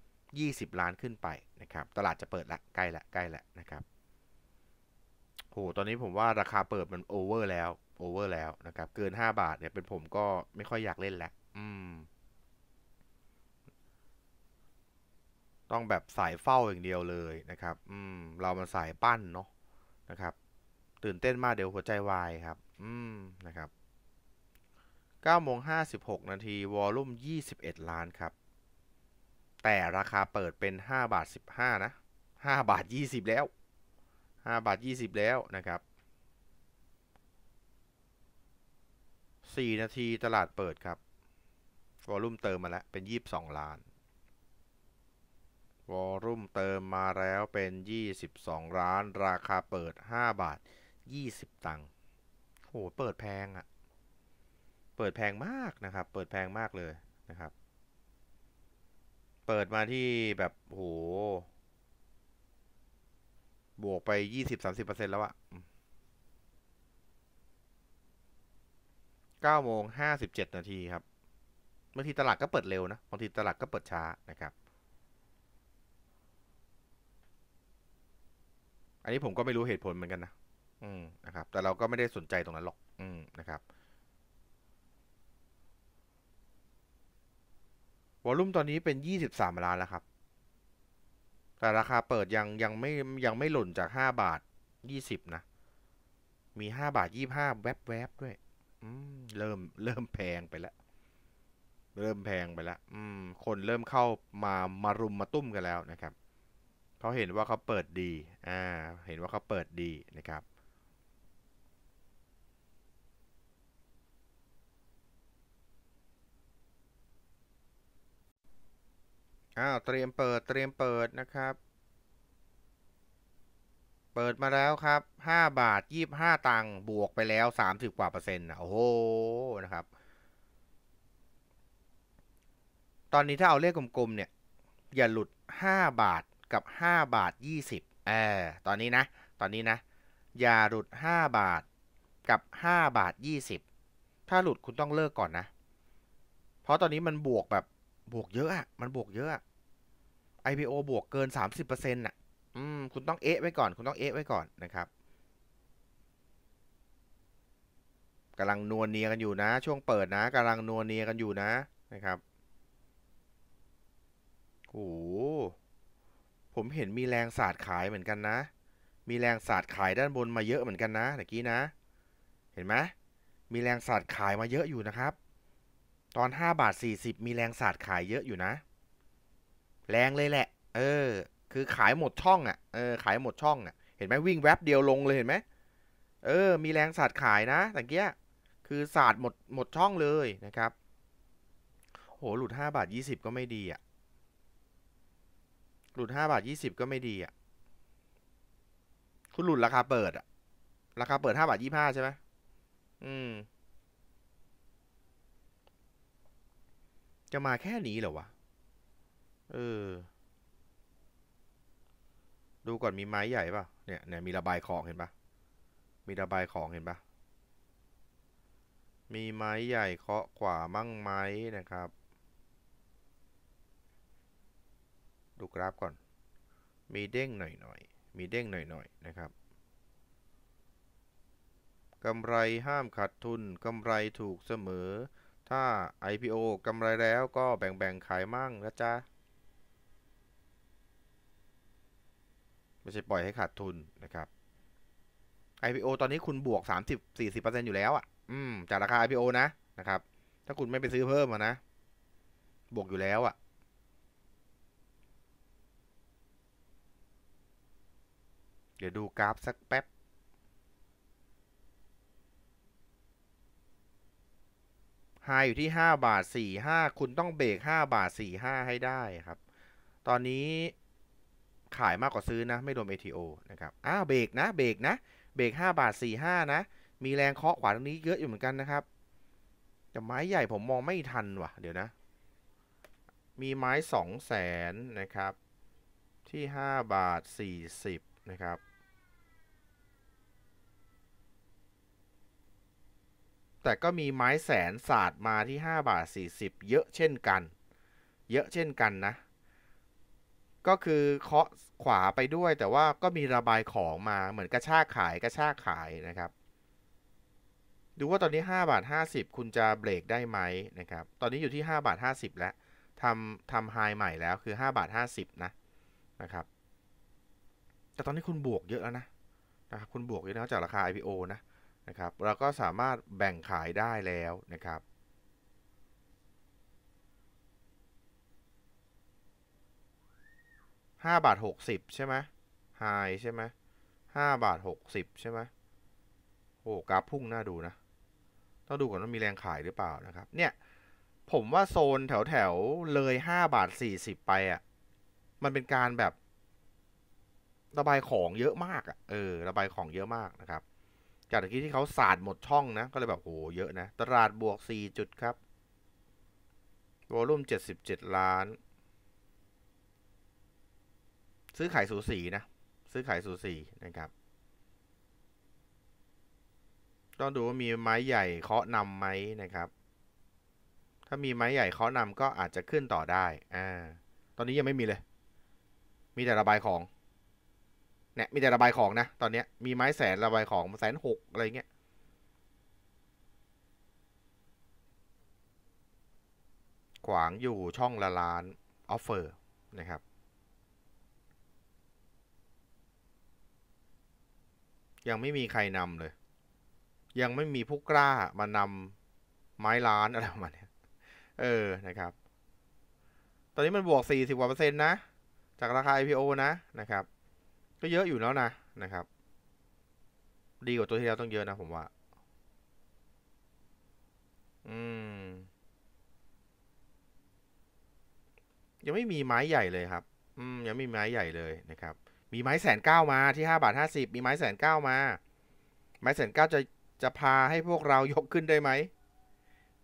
20 ล้านขึ้นไปนะครับ ตลาดจะเปิดละใกล้ละใกล้ละนะครับโห ตอนนี้ผมว่าราคาเปิดมันโอเวอร์แล้ว โอเวอร์แล้วนะครับ เกินห้าบาทเนี่ยเป็นผมก็ไม่ค่อยอยากเล่นแล้วอืม ต้องแบบสายเฝ้าอย่างเดียวเลยนะครับ อืม เรามันสายปั้นเนาะ นะครับ ตื่นเต้นมากเดี๋ยวหัวใจวายครับ อืม นะครับ9โมง56นาที วอลลุ่ม21 ล้านครับ แต่ราคาเปิดเป็น5บาท15 นะ5บาท20 แล้ว5บาท 20 แล้วนะครับ 4 นาทีตลาดเปิดครับ วอลุ่มเติมมาแล้วเป็น 22 ล้าน วอลุ่มเติมมาแล้วเป็น 22 ล้าน ราคาเปิด 5 บาท 20 ตังค์โห เปิดแพงอะ่ะ เปิดแพงมาก นะ ครับ เปิดแพงมากเลยนะครับ เปิดมาที่แบบโหบวก ไปยี่สิบสามสิบเปอร์เซ็นแล้วอะเก้าโมงห้าสิบเจ็ดนาทีครับบางทีตลาด ก็เปิดเร็ว นะ บางทีตลาดก็ เปิดช้านะครับ อันนี้ผมก็ไม่รู้เหตุผลเหมือนกัน นะ อืมนะ ครับ แต่เราก็ไม่ได้สนใจตรงนั้น หรอก อืมนะครับ วอลุ่มตอนนี้เป็นยี่สสิบามล้านแล้ว ครับแต่ราคาเปิดยังยังไม่ยังไม่หล่นจากห้าบาทยี่สิบนะมีห้าบาทยี่ห้าแวบแวบด้วยอืมเริ่มเริ่มแพงไปแล้วเริ่มแพงไปแล้วอืมคนเริ่มเข้ามา มารุมมาตุ้มกันแล้วนะครับ เขาเห็นว่าเขาเปิดดี อ่า เห็นว่าเขาเปิดดีนะครับอ้าวเตรียมเปิดเตรียมเปิดนะครับ เปิดมาแล้วครับห้าบาทยี่ห้าตังค์บวกไปแล้วสามสิบกว่าเปอร์เซ็นต์โอ้โหนะครับ ตอนนี้ถ้าเอาเลขกลมๆเนี่ยอย่าหลุดห้าบาทกับห้าบาทยี่สิบเออตอนนี้นะ ตอนนี้นะอย่าหลุดห้าบาทกับห้าบาทยี่สิบถ้าหลุดคุณต้องเลิกก่อนนะ เพราะตอนนี้มันบวกแบบบวกเยอะอะมันบวกเยอะอะ IPO บวกเกิน 30%อร์เซ็น่ะอืม คุณต้องเอ๊ะไว้ก่อน คุณต้องเอ๊ะไว้ก่อนนะครับ กำลังนวลเนียกันอยู่นะ ช่วงเปิดนะ กำลังนวลเนียกันอยู่นะ นะครับ โอ้ผมเห็นมีแรงสาสขายเหมือนกันนะ มีแรงสาสขายด้านบนมาเยอะเหมือนกันนะเมื่อกี้นะ เห็นไหม มีแรงสาสขายมาเยอะอยู่นะครับ ตอน5บาทิบมีแรงสาสขายเยอะอยู่นะแรงเลยแหละ เออ คือขายหมดช่องอะ่ะ เออ ขายหมดช่องอะ่ะ เห็นไหมวิ่งแวบเดียวลงเลยเห็นไหม เออ มีแรงสาดขายนะตะเกียคือสาดหมดหมดช่องเลยนะครับ โห หลุดห้าบาทยี่สิบก็ไม่ดีอะ่ะ หลุดห้าบาทยี่สิบก็ไม่ดีอะ่ะ คุณหลุดราคาเปิดอะ่ะ ราคาเปิดห้าบาทยี่ห้าใช่ไหมอืม จะมาแค่นี้เหรอวะเออดูก่อนมีไม้ใหญ่ป่ะเนี่ยเนี่ย มีระบายของเห็นป่ะมีระบายของเห็นป่ะมีไม้ใหญ่เคาะขวามั่งไหมนะครับ ดูกราฟก่อน มีเด้งหน่อยหน่อย มีเด้งหน่อยหน่อยนะครับกำไรห้ามขาดทุนกำไรถูกเสมอ ถ้า IPO กำไรแล้วก็แบ่งแบ่งขายมั่งนะจ๊ะไม่ใช่ปล่อยให้ขาดทุนนะครับ IPO ตอนนี้คุณบวก 30-40%อยู่แล้วอะ่ะ อืม จากราคา IPO นะนะครับ ถ้าคุณไม่ไปซื้อเพิ่มนะ บวกอยู่แล้วอะ่ะ เดี๋ยวดูกราฟสักแป๊บไฮอยู่ที่ห้าบาทสี่ห้าคุณต้องเบรกห้าบาทสี่ห้าให้ได้ครับ ตอนนี้ขายมากกว่าซื้อนะไม่รวม ATO นะครับ อ้าวเบรกนะเบรกนะเบรก5บาท45นะมีแรงเคาะขวาตรงนี้เยอะอยู่เหมือนกันนะครับแต่ไม้ใหญ่ผมมองไม่ทันว่ะเดี๋ยวนะมีไม้สองแสนนะครับ ที่5บาท40 นะครับ แต่ก็มีไม้แสนศาสตร์มาที่5บาท40 เยอะเช่นกัน เยอะเช่นกันนะก็คือเคาะขวาไปด้วย แต่ว่าก็มีระบายของมาเหมือนกระชากขายกระชากขายนะครับ ดูว่าตอนนี้ 5 บาท 50 คุณจะเบรกได้ไหมนะครับ ตอนนี้อยู่ที่ 5 บาท 50 แล้วทำทำไฮใหม่แล้วคือ 5 บาท 50 นะนะครับ แต่ตอนนี้คุณบวกเยอะแล้วนะนะครับคุณบวกเยอะแล้วจากราคา IPO นะนะครับ เราก็สามารถแบ่งขายได้แล้วนะครับห้าบาทหกสิบใช่ไหมไฮใช่ไหมห้าบาทหกสิบใช่ไหม โอ้กราฟพุ่งน่าดูนะ ต้องดูก่อนว่ามีแรงขายหรือเปล่านะครับ เนี่ย ผมว่าโซนแถวแถวเลยห้าบาทสี่สิบไปอะ่ะ มันเป็นการแบบ ระบายของเยอะมากอะ่ะ เออ ระบายของเยอะมากนะครับ จากตะกี้ที่เขาสาดหมดช่องนะ ก็เลยแบบโหเยอะนะตลาดบวกสี่จุดครับวอลุ่มเจ็ดสิบเจ็ดล้านซื้อขายสูสีนะ ซื้อขายสูสีนะครับ ต้องดูว่ามีไม้ใหญ่ เคาะนำไหมนะครับ ถ้ามีไม้ใหญ่เคาะนำก็อาจจะขึ้นต่อได้อ่าตอนนี้ยังไม่มีเลย มีแต่ระบายของเนี่ยมีแต่ระบายของนะ ตอนนี้มีไม้แสนระบายของแสนหกอะไรเงี้ย ขวางอยู่ช่องละล้านออฟเฟอร์นะครับยังไม่มีใครนำเลย ยังไม่มีผู้กล้ามานำไม้ล้านอะไรประมาณนี้เออ นะครับ ตอนนี้มันบวก 40กว่าเปอร์เซ็นต์นะ จากราคา IPO นะ นะครับ ก็เยอะอยู่แล้วนะ นะครับ ดีกว่าตัวที่แล้วต้องเยอะนะผมว่า อืม ยังไม่มีไม้ใหญ่เลยครับ อืม ยังไม่มีไม้ใหญ่เลยนะครับมีไม้แสนเก้ามาที่ห้าบาทห้าสิบมีไม้แสนเก้ามา ไม้แสนเก้าจะจะพาให้พวกเรายกขึ้น ได้ไหม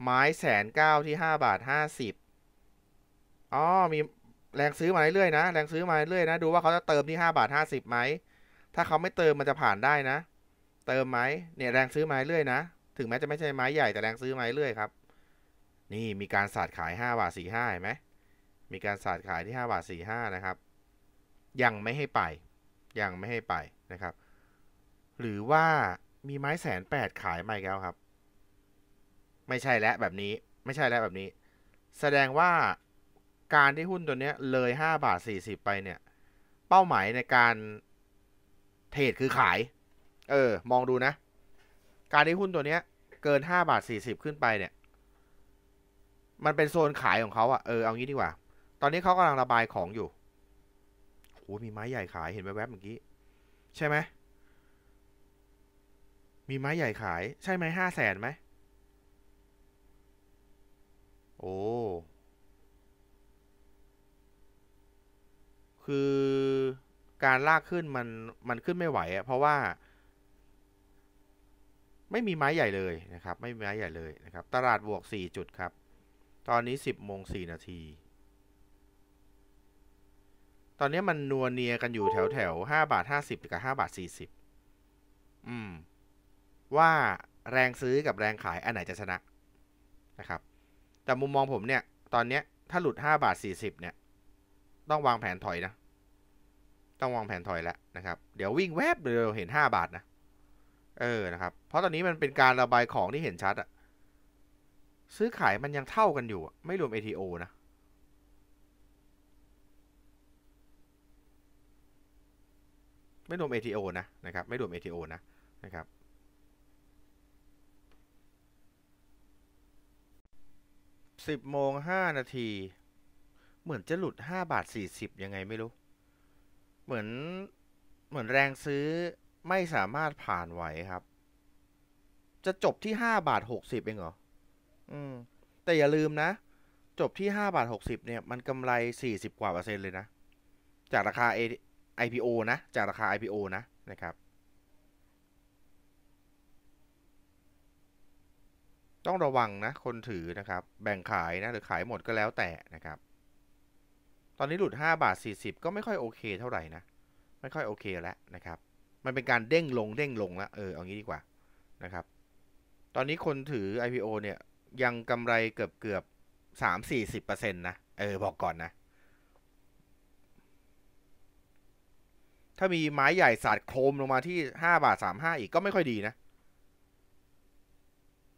ไม้แสนเก้าที่ห้าบาทห้าสิบอ๋อมีแรงซื้อมาเรื่อยนะ แรงซื้อมาเรื่อยนะ ดูว่าเขาจะเติมที่ห้าบาทห้าสิบไหมถ้าเขาไม่เติมมันจะผ่านได้นะ เติมไหม เนี่ยแรงซื้อมาเรื่อยนะ ถึงแม้จะไม่ใช่ไม้ ใหญ่แต่แรงซื้อมาเรื่อยครับ นี่มีการสาดขายห้าบาทสี่ห้าเห็นไหมมีการสาดขายที่ห้าบาทสี่ห้านะครับยังไม่ให้ไป ยังไม่ให้ไปนะครับ หรือว่ามีไม้แสนแปดขายมาแล้วครับ ไม่ใช่แล้วแบบนี้ไม่ใช่แล้วแบบนี้ แสดงว่าการที่หุ้นตัวนี้เลยห้าบาทสี่สิบไปเนี่ย เป้าหมายในการเทรดคือขาย เออ มองดูนะ การที่หุ้นตัวนี้เกินห้าบาทสี่สิบขึ้นไปเนี่ย มันเป็นโซนขายของเขาอะเออเอางี้ดีกว่า ตอนนี้เขากำลังระบายของอยู่โอ้ มีไม้ใหญ่ขาย เห็นแวบๆเมื่อกี้ ใช่ไหม มีไม้ใหญ่ขาย ใช่ไหมห้าแสนไหม โอ้ คือการลากขึ้นมันมันขึ้นไม่ไหวอะเพราะว่า ไม่มีไม้ใหญ่เลยนะครับ ไม่มีไม้ใหญ่เลยนะครับ ตลาดบวก4จุดครับ ตอนนี้ 10โมง4นาทีตอนนี้มันนัวเนียกันอยู่แถวแถวห้าบาทห้าสิบกับห้าบาทสี่สิบอืมว่าแรงซื้อกับแรงขายอันไหนจะชนะนะครับ แต่มุมมองผมเนี่ย ตอนเนี้ยถ้าหลุดห้าบาทสี่สิบเนี่ย ต้องวางแผนถอยนะ ต้องวางแผนถอยแล้วนะครับ เดี๋ยววิ่งแวบเดียวเห็นห้าบาทนะเออนะครับ เพราะตอนนี้มันเป็นการระบายของที่เห็นชัดอะซื้อขายมันยังเท่ากันอยู่ ไม่รวม ATO นะไม่รวม ATO นะนะครับ ไม่รวม ATO นะนะครับสิบโมงห้านาที เหมือนจะหลุดห้าบาทสี่สิบยังไงไม่รู้ เหมือนเหมือนแรงซื้อไม่สามารถผ่านไหวครับ จะจบที่ห้าบาทหกสิบเองเหรอ อืม แต่อย่าลืมนะ จบที่ห้าบาทหกสิบเนี่ยมันกำไรสี่สิบกว่าเปอร์เซ็นต์เลยนะ จากราคา IPO นะ จากราคา IPO นะ นะครับ ต้องระวังนะ คนถือนะครับ แบ่งขายนะ หรือขายหมดก็แล้วแต่นะครับ ตอนนี้ หลุด5บาท 40 ก็ไม่ค่อย โอเค เท่าไหร่นะ ไม่ค่อย โอเค แล้ว นะครับ มันเป็นการเด้งลงเด้งลงแล้ว เออ เอางี้ดีกว่า นะครับ ตอนนี้คนถือ IPO เนี่ยยังกำไรเกือบเกือบสามสี่สิบเปอร์เซ็นต์นะเออบอกก่อนนะถ้ามีไม้ใหญ่สาดโครมลงมาที่ห้าบาทสามห้าอีกก็ไม่ค่อยดีนะ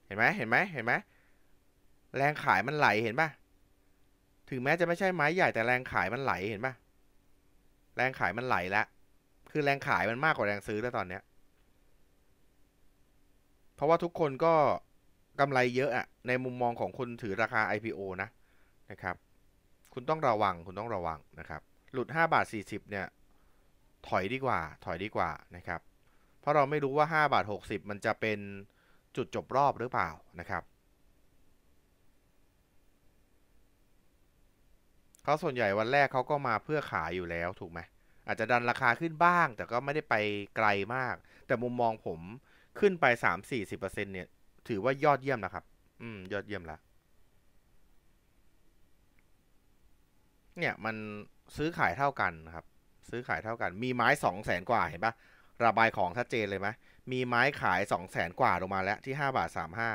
เห็นไหมเห็นไหมเห็นไหมแรงขายมันไหลเห็นปะถึงแม้จะไม่ใช่ไม้ ใหญ่แต่แรงขายมันไหลเห็นปะแรงขายมันไหลแล้วคือแรงขายมันมากกว่าแรงซื้อแล้วตอนเนี้ยเพราะว่าทุกคนก็กำไรเยอะอะในมุมมองของคนถือราคา IPO นะ นะครับ คุณต้องระวัง คุณต้องระวังนะครับ หลุด5บาท40เนี่ยถอยดีกว่า ถอยดีกว่านะครับ เพราะเราไม่รู้ว่า5บาท60มันจะเป็นจุดจบรอบหรือเปล่านะครับ เขาส่วนใหญ่วันแรกเขาก็มาเพื่อขายอยู่แล้วถูกไหม อาจจะดันราคาขึ้นบ้าง แต่ก็ไม่ได้ไปไกลมาก แต่มุมมองผมขึ้นไป 3-40%เนี่ยถือว่ายอดเยี่ยมนะครับ อืม ยอดเยี่ยมละเนี่ยมันซื้อขายเท่ากันครับซื้อขายเท่ากัน มีไม้สองแสนกว่าเห็นปะระบายของชัดเจนเลยไหมมีไม้ขายสองแสนกว่าลงมา แล้วที่ห้าบาทสามห้า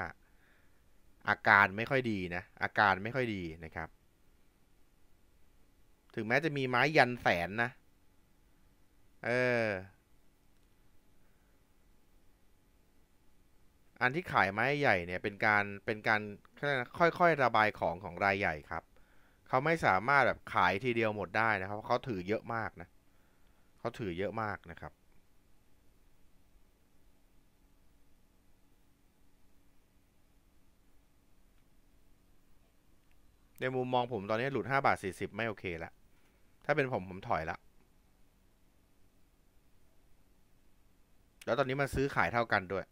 อาการไม่ค่อยดีนะ อาการไม่ค่อยดีนะครับ ถึงแม้จะมีไม้ยันแสนนะ เออ อันที่ขายไม้ใหญ่เนี่ย เป็นการเป็นการค่อยๆระบายของของรายใหญ่ครับ เขาไม่สามารถแบบขายทีเดียวหมดได้นะครับเพราะเขาถือเยอะมากนะเเขาถือเยอะมากนะครับ ในมุมมองผมตอนนี้หลุด5บาท40 ไม่โอเคละถ้าเป็นผมผมถอยละแล้วตอนนี้มันซื้อขายเท่ากันด้วย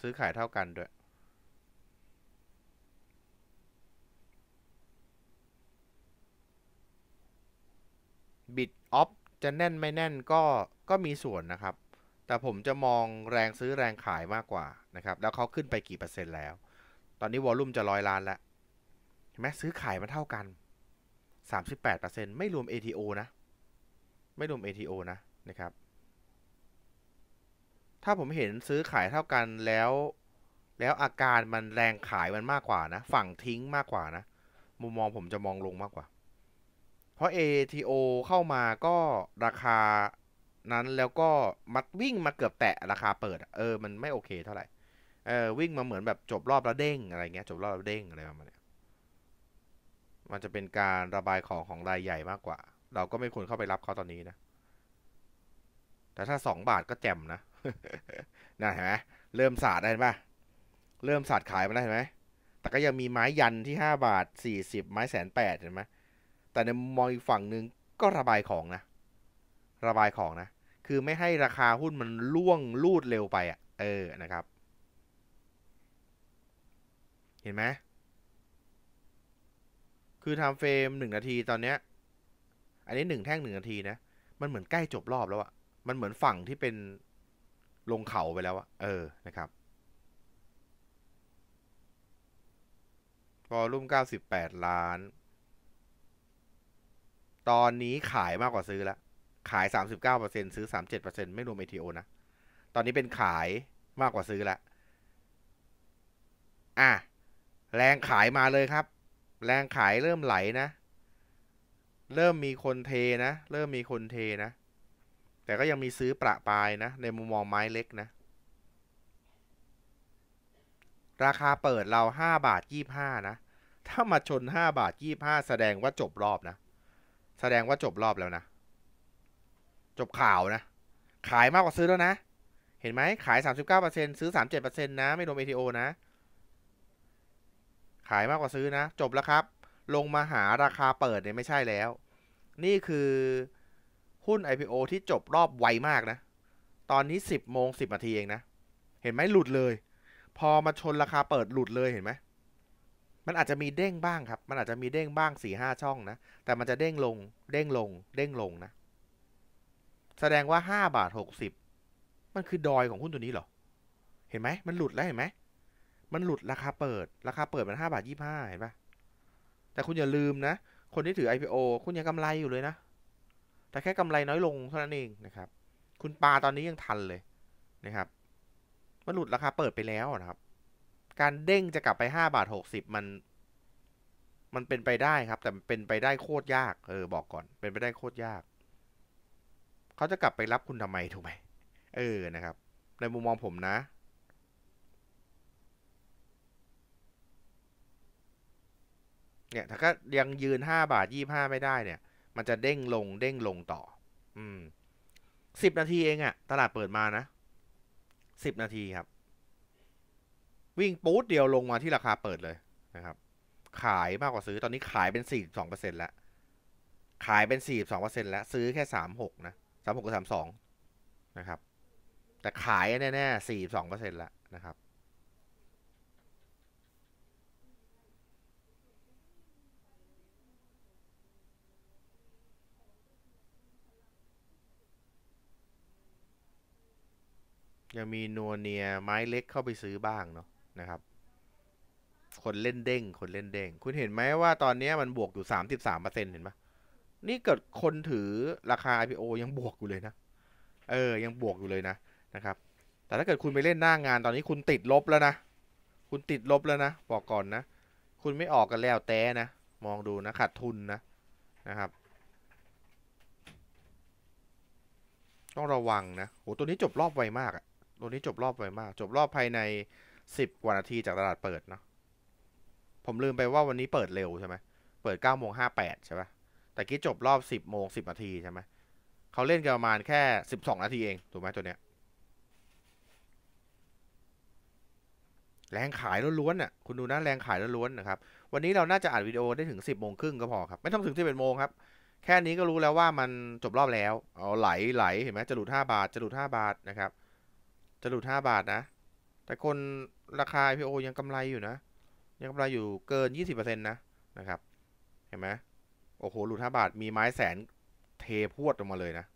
ซื้อขายเท่ากันด้วย บิดออฟจะแน่นไม่แน่น ก็ก็มีส่วนนะครับ แต่ผมจะมองแรงซื้อแรงขายมากกว่านะครับ แล้วเขาขึ้นไปกี่เปอร์เซ็นต์แล้ว ตอนนี้วอลลุ่มจะร้อยล้านแล้วเห็นไหมซื้อขายมันเท่ากัน38%ไม่รวม ATO นะไม่รวม ATO นะนะครับ ถ้าผมเห็นซื้อขายเท่ากันแล้ว แล้วอาการมันแรงขายมันมากกว่านะ ฝั่งทิ้งมากกว่านะ มุมมองผมจะมองลงมากกว่าเพราะ ATO เข้ามาก็ราคานั้นแล้วก็ มัดวิ่งมาเกือบแตะราคาเปิด เออ มันไม่โอเคเท่าไหร่ เออ วิ่งมาเหมือนแบบจบรอบแล้วเด้งอะไรเงี้ย จบรอบแล้วเด้งอะไรประมาณนี้มันจะเป็นการระบายของของรายใหญ่มากกว่า เราก็ไม่ควรเข้าไปรับเขาตอนนี้นะ แต่ถ้าสองบาทก็แจ่มนะนะเห็นไหมเริ่มศาสตร์ได้ไหมเริ่มศาสตร์ขายมาได้เห็นไหมแต่ก็ยังมีไม้ยันที่ห้าบาทสี่สิบไม้แสนแปดเห็นไหมแต่ในมองอีกฝั่งหนึ่งก็ระบายของนะ ระบายของนะ คือไม่ให้ราคาหุ้นมันล่วงลูดเร็วไปอะ่ะเออ นะครับ เห็นไหม คือทำเฟรมหนึ่งนาทีตอนเนี้ย อันนี้หนึ่งแท่งหนึ่งนาทีนะ มันเหมือนใกล้จบรอบแล้วอะมันเหมือนฝั่งที่เป็นลงเขาไปแล้วอะเออ นะครับพอรุ่มเก้าสิบแปดล้านตอนนี้ขายมากกว่าซื้อแล้ว ขายสสาามิบเเก้ปอร์เซ็นซื้อสามเเเจ็ดปอร์ซ็นไม่รวมเอทีโอนะตอนนี้เป็นขายมากกว่าซื้อแล้วอ่ะ แรงขายมาเลยครับ แรงขายเริ่มไหลนะ เริ่มมีคนเทนะเริ่มมีคนเทนะ แต่ก็ยังมีซื้อประปายนะ ในมุมมองไม้เล็กนะราคาเปิดเราห้าบาทยี่ห้านะ ถ้ามาชนห้าบาทยี่ห้าแสดงว่าจบรอบนะแสดงว่าจบรอบแล้วนะ จบข่าวนะ ขายมากกว่าซื้อแล้วนะ เห็นไหมขาย39%ซื้อ37%นะไม่รวม ATO นะ ขายมากกว่าซื้อนะ จบแล้วครับ ลงมาหาราคาเปิดเนี่ยไม่ใช่แล้ว นี่คือหุ้น IPO ที่จบรอบไวมากนะ ตอนนี้ 10โมง10นาทีเองนะเห็นไหมหลุดเลย พอมาชนราคาเปิดหลุดเลย เห็นไหมมันอาจจะมีเด้งบ้างครับ มันอาจจะมีเด้งบ้างสี่ห้าช่องนะ แต่มันจะเด้งลง เด้งลง เด้งลงนะ แสดงว่าห้าบาทหกสิบ มันคือดอยของหุ้นตัวนี้เหรอ เห็นไหม มันหลุดแล้วเห็นไหม มันหลุดราคาเปิด ราคาเปิดมันห้าบาทยี่ห้าเห็นปะแต่คุณอย่าลืมนะคนที่ถือ IPO คุณยังกำไรอยู่เลยนะ แต่แค่กำไรน้อยลงเท่านั้นเองนะครับ คุณปลาตอนนี้ยังทันเลยนะครับ มันหลุดราคาเปิดไปแล้วนะครับการเด้งจะกลับไปห้าบาทหกสิบมัน มันเป็นไปได้ครับ แต่เป็นไปได้โคตรยาก เออ บอกก่อน เป็นไปได้โคตรยากเขาจะกลับไปรับคุณทำไมถูกไหมเออนะครับ ในมุมมองผมนะ เนี่ย ถ้าก็ยังยืนห้าบาทยี่ห้าไม่ได้เนี่ย มันจะเด้งลงเด้งลงต่อ อืมสิบนาทีเองอะตลาดเปิดมานะสิบนาทีครับวิ่งปู๊ดเดียวลงมาที่ราคาเปิดเลยนะครับ ขายมากกว่าซื้อตอนนี้ขายเป็นสสี่อองเเปร์ซต์แล้ว ขายเป็นสสี่อองเเปร์ซต์แล้วซื้อแค่สามหกนะสามหกกับสสามองนะครับ แต่ขายแน่ๆต์แล้วนะครับ ยังมีนัวเนียไม้เล็กเข้าไปซื้อบ้างเนาะนะครับ คนเล่นเด้ง คนเล่นเด้ง คุณเห็นไหมว่าตอนนี้มันบวกอยู่สามสิบสามเปอร์เซ็นเห็นไหมนี่เกิดคนถือราคา IPO ยังบวกอยู่เลยนะ เออยังบวกอยู่เลยนะ นะครับ แต่ถ้าเกิดคุณไปเล่นหน้างงาน ตอนนี้คุณติดลบแล้วนะ คุณติดลบแล้วนะบอกก่อนนะ คุณไม่ออกกันแล้วแต่นะ มองดูนะขาดทุนนะ นะครับ ต้องระวังนะโหตัวนี้จบรอบ ไวมากอะตัวนี้จบรอบไวมาก จบรอบภายในสิบกว่านาทีจากตลาดเปิดเนาะ ผมลืมไปว่าวันนี้เปิดเร็วใช่ไหม เปิดเก้าโมงห้าแปดใช่ปะแต่กี้จบรอบสิบโมงสิบนาทีใช่ไหมเขาเล่นกันประมาณแค่สิบสองนาทีเอง ถูกไหมตัวเนี้ย แรงขายล้วนๆน่ะ คุณดูนะแรงขายล้วนๆนะครับ วันนี้เราน่าจะอัดวิดีโอได้ถึงสิบโมงครึ่งก็พอครับ ไม่ต้องถึงสิบโมงครับ แค่นี้ก็รู้แล้วว่ามันจบรอบแล้วเอาไหลไหลเห็นไหมจะหลุดาบาทจะหลุดาบาทนะครับจะหลุดาบาทนะแต่คนราคา IPO ยังกำไรอยู่นะ ยังกำไรอยู่เกิน 20%นะนะครับ เห็นไหมโอ้โห หลุดห้าบาท มีไม้แสนเทพวดออกมาเลยนะ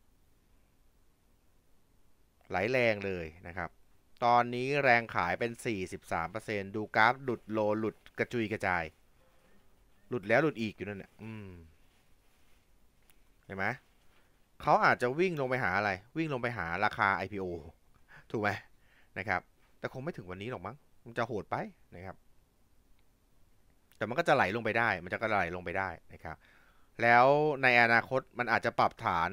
ไหลแรงเลยนะครับ ตอนนี้แรงขายเป็น43%ดูกราฟหลุดโลหลุดกระจุยกระจาย หลุดแล้วหลุดอีกอยู่นั่นนี่ยเห็นไหมเขาอาจจะวิ่งลงไปหาอะไร วิ่งลงไปหา ราคา IPO ถูกไหมนะครับแต่คงไม่ถึงวันนี้หรอกมั้ง มันจะโหดไปนะครับ แต่มันก็จะไหลลงไปได้ มันจะก็ไหลลงไปได้นะครับ แล้วในอนาคตมันอาจจะปรับฐาน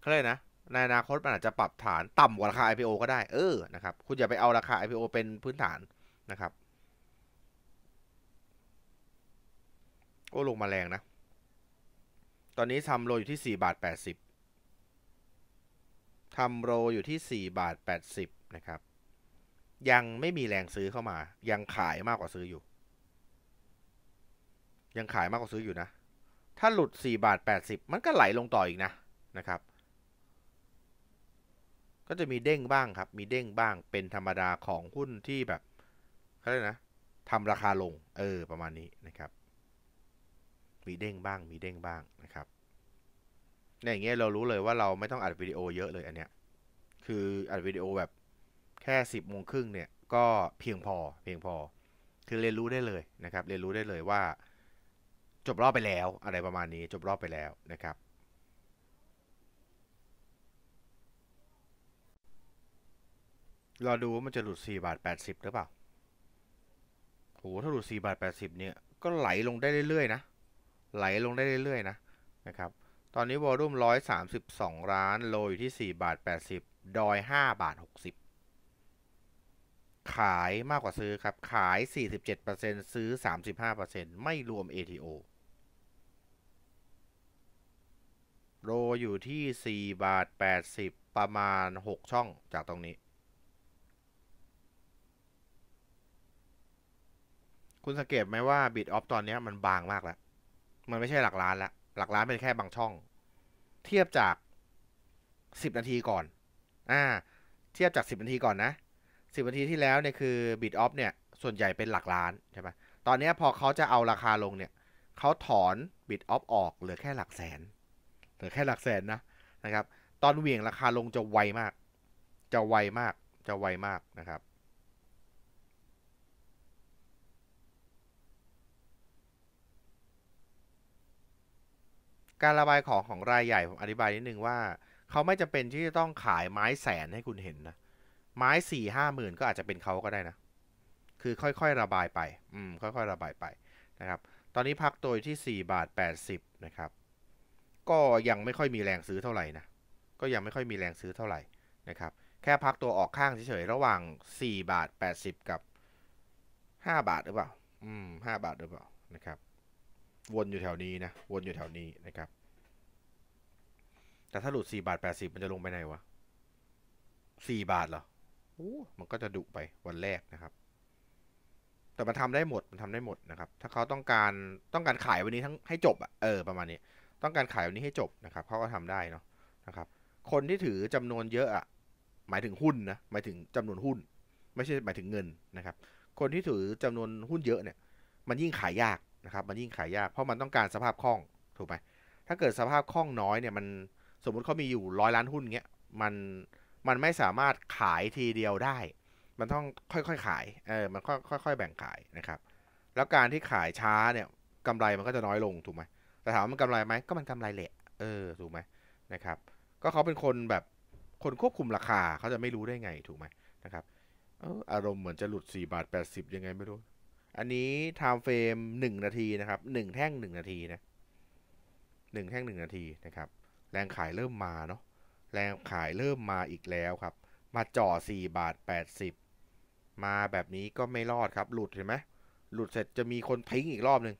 เขาเลยนะ ในอนาคตมันอาจจะปรับฐานต่ำกว่าราคา IPO ก็ได้ เออ นะครับ คุณอย่าไปเอาราคา IPO เป็นพื้นฐานนะครับโอ้ลงมาแรงนะ ตอนนี้ทำโลอยู่ที่ 4 บาท80ทำโลอยู่ที่4บาท80นะครับยังไม่มีแรงซื้อเข้ามา ยังขายมากกว่าซื้ออยู่ ยังขายมากกว่าซื้ออยู่นะ ถ้าหลุด4บาท80 มันก็ไหลลงต่ออีกนะนะครับ ก็จะมีเด้งบ้างครับ มีเด้งบ้างเป็นธรรมดาของหุ้นที่แบบเขาเรียกนะทำราคาลง เออ ประมาณนี้นะครับ มีเด้งบ้างมีเด้งบ้างนะครับในอย่างเงี้ยเรารู้เลย ว่าเราไม่ต้องอัดวิดีโอเยอะเลยอันเนี้ยคืออัดวิดีโอแบบค่10บโมงครึ่งเนี่ยก็เพียงพอเพียงพอ คือเรียนรู้ได้เลยนะครับเรียนรู้ได้เลยว่า จบรอบไปแล้วอะไรประมาณนี้จบรอบไปแล้วนะครับ รอดูว่ามันจะหลุด4บาท80หรือเปล่าโหถ้าหลุด4บาท80เนี่ยก็ไหลลงได้เรื่อยๆนะไหลลงได้เรื่อยๆนะนะครับตอนนี้วอลุ่ม132ร้านโลอยู่ที่4บาท80 ดอย5บาท60ขายมากกว่าซื้อครับ ขาย 47%ซื้อ 35%ไม่รวม ATO โรอยู่ที่4บาท80 ประมาณ 6 ช่องจากตรงนี้ คุณสังเกตไหมว่าบิตออฟตอนนี้มันบางมากแล้ว มันไม่ใช่หลักล้านแล้ว หลักล้านเป็นแค่บางช่อง เทียบจาก 10 นาทีก่อน อ่า เทียบจาก 10 นาที ก่อนนะสิบนาทีที่แล้วเนี่ยคือบิตออฟเนี่ยส่วนใหญ่เป็นหลักล้านใช่ไหมตอนนี้พอเขาจะเอาราคาลงเนี่ยเขาถอนบิตออฟออกเหลือแค่หลักแสนเหลือแค่หลักแสนนะนะครับ ตอนเหวี่ยงราคาลงจะไวมาก จะไวมากจะไวมากนะครับ การระบายของของรายใหญ่ผมอธิบายนิดนึงว่าเขาไม่จะเป็นที่จะต้องขายไม้แสนให้คุณเห็นนะไม้สี่ห้าหมื่นก็อาจจะเป็นเขาก็ได้นะ คือค่อยๆระบายไป อืม ค่อยๆระบายไปนะครับ ตอนนี้พักตัวที่สี่บาทแปดสิบนะครับ ก็ยังไม่ค่อยมีแรงซื้อเท่าไหร่นะ ก็ยังไม่ค่อยมีแรงซื้อเท่าไหร่นะครับ แค่พักตัวออกข้างเฉยๆระหว่างสี่บาทแปดสิบกับห้าบาทหรือเปล่า อืม ห้าบาทหรือเปล่านะครับ วนอยู่แถวนี้นะ วนอยู่แถวนี้นะครับ แต่ถ้าหลุดสี่บาทแปดสิบมันจะลงไปไหนวะสี่บาทเหรอมันก็จะดุไปวันแรกนะครับแต่มันทาได้หมดมันทำได้หมดนะครับ ถ้าเขาต้องการต้องการขายวันนี้ทั้งให้จบอะเออประมาณนี้ต้องการขายวันนี้ให้จบนะครับเขาก็ทำได้เนาะนะครับ คนที่ถือจำนวนเยอะอะหมายถึงหุ้นนะหมายถึงจำนวนหุ้น ไม่ใช่หมายถึงเงินนะครับ คนที่ถือจำนวนหุ้นเยอะเนี่ยมันยิ่งขายยากนะครับ มันยิ่งขายยาก เพราะมันต้องการสภาพคล่องถูกไหมถ้าเกิดสภาพคล่องน้อยเนี่ยมันสมมุติเขามีอยู่ร้อยล้านหุ้นเงี้ยมันมันไม่สามารถขายทีเดียวได้ มันต้องค่อย ๆ ขาย เออ มันค่อย ๆ แบ่งขายนะครับ แล้วการที่ขายช้าเนี่ยกำไรมันก็จะน้อยลงถูกไหม แต่ถามว่ามันกำไรไหม ก็มันกำไรแหละ เออ ถูกไหมนะครับ ก็เขาเป็นคนแบบ คนควบคุมราคา เขาจะไม่รู้ได้ไงถูกไหมนะครับอารมณ์เหมือนจะหลุด 4 บาท 80 ยังไงไม่รู้ อันนี้ไทม์เฟรม 1 นาทีนะครับ 1 แท่ง 1 นาทีนะ 1 แท่ง 1 นาทีนะครับ แรงขายเริ่มมาเนาะแรงขายเริ่มมาอีกแล้วครับ มา จ่อ4บาท 80 มาแบบนี้ก็ไม่รอดครับ หลุดเห็นไหม หลุดเสร็จจะมีคนทิ้งอีกรอบหนึ่ง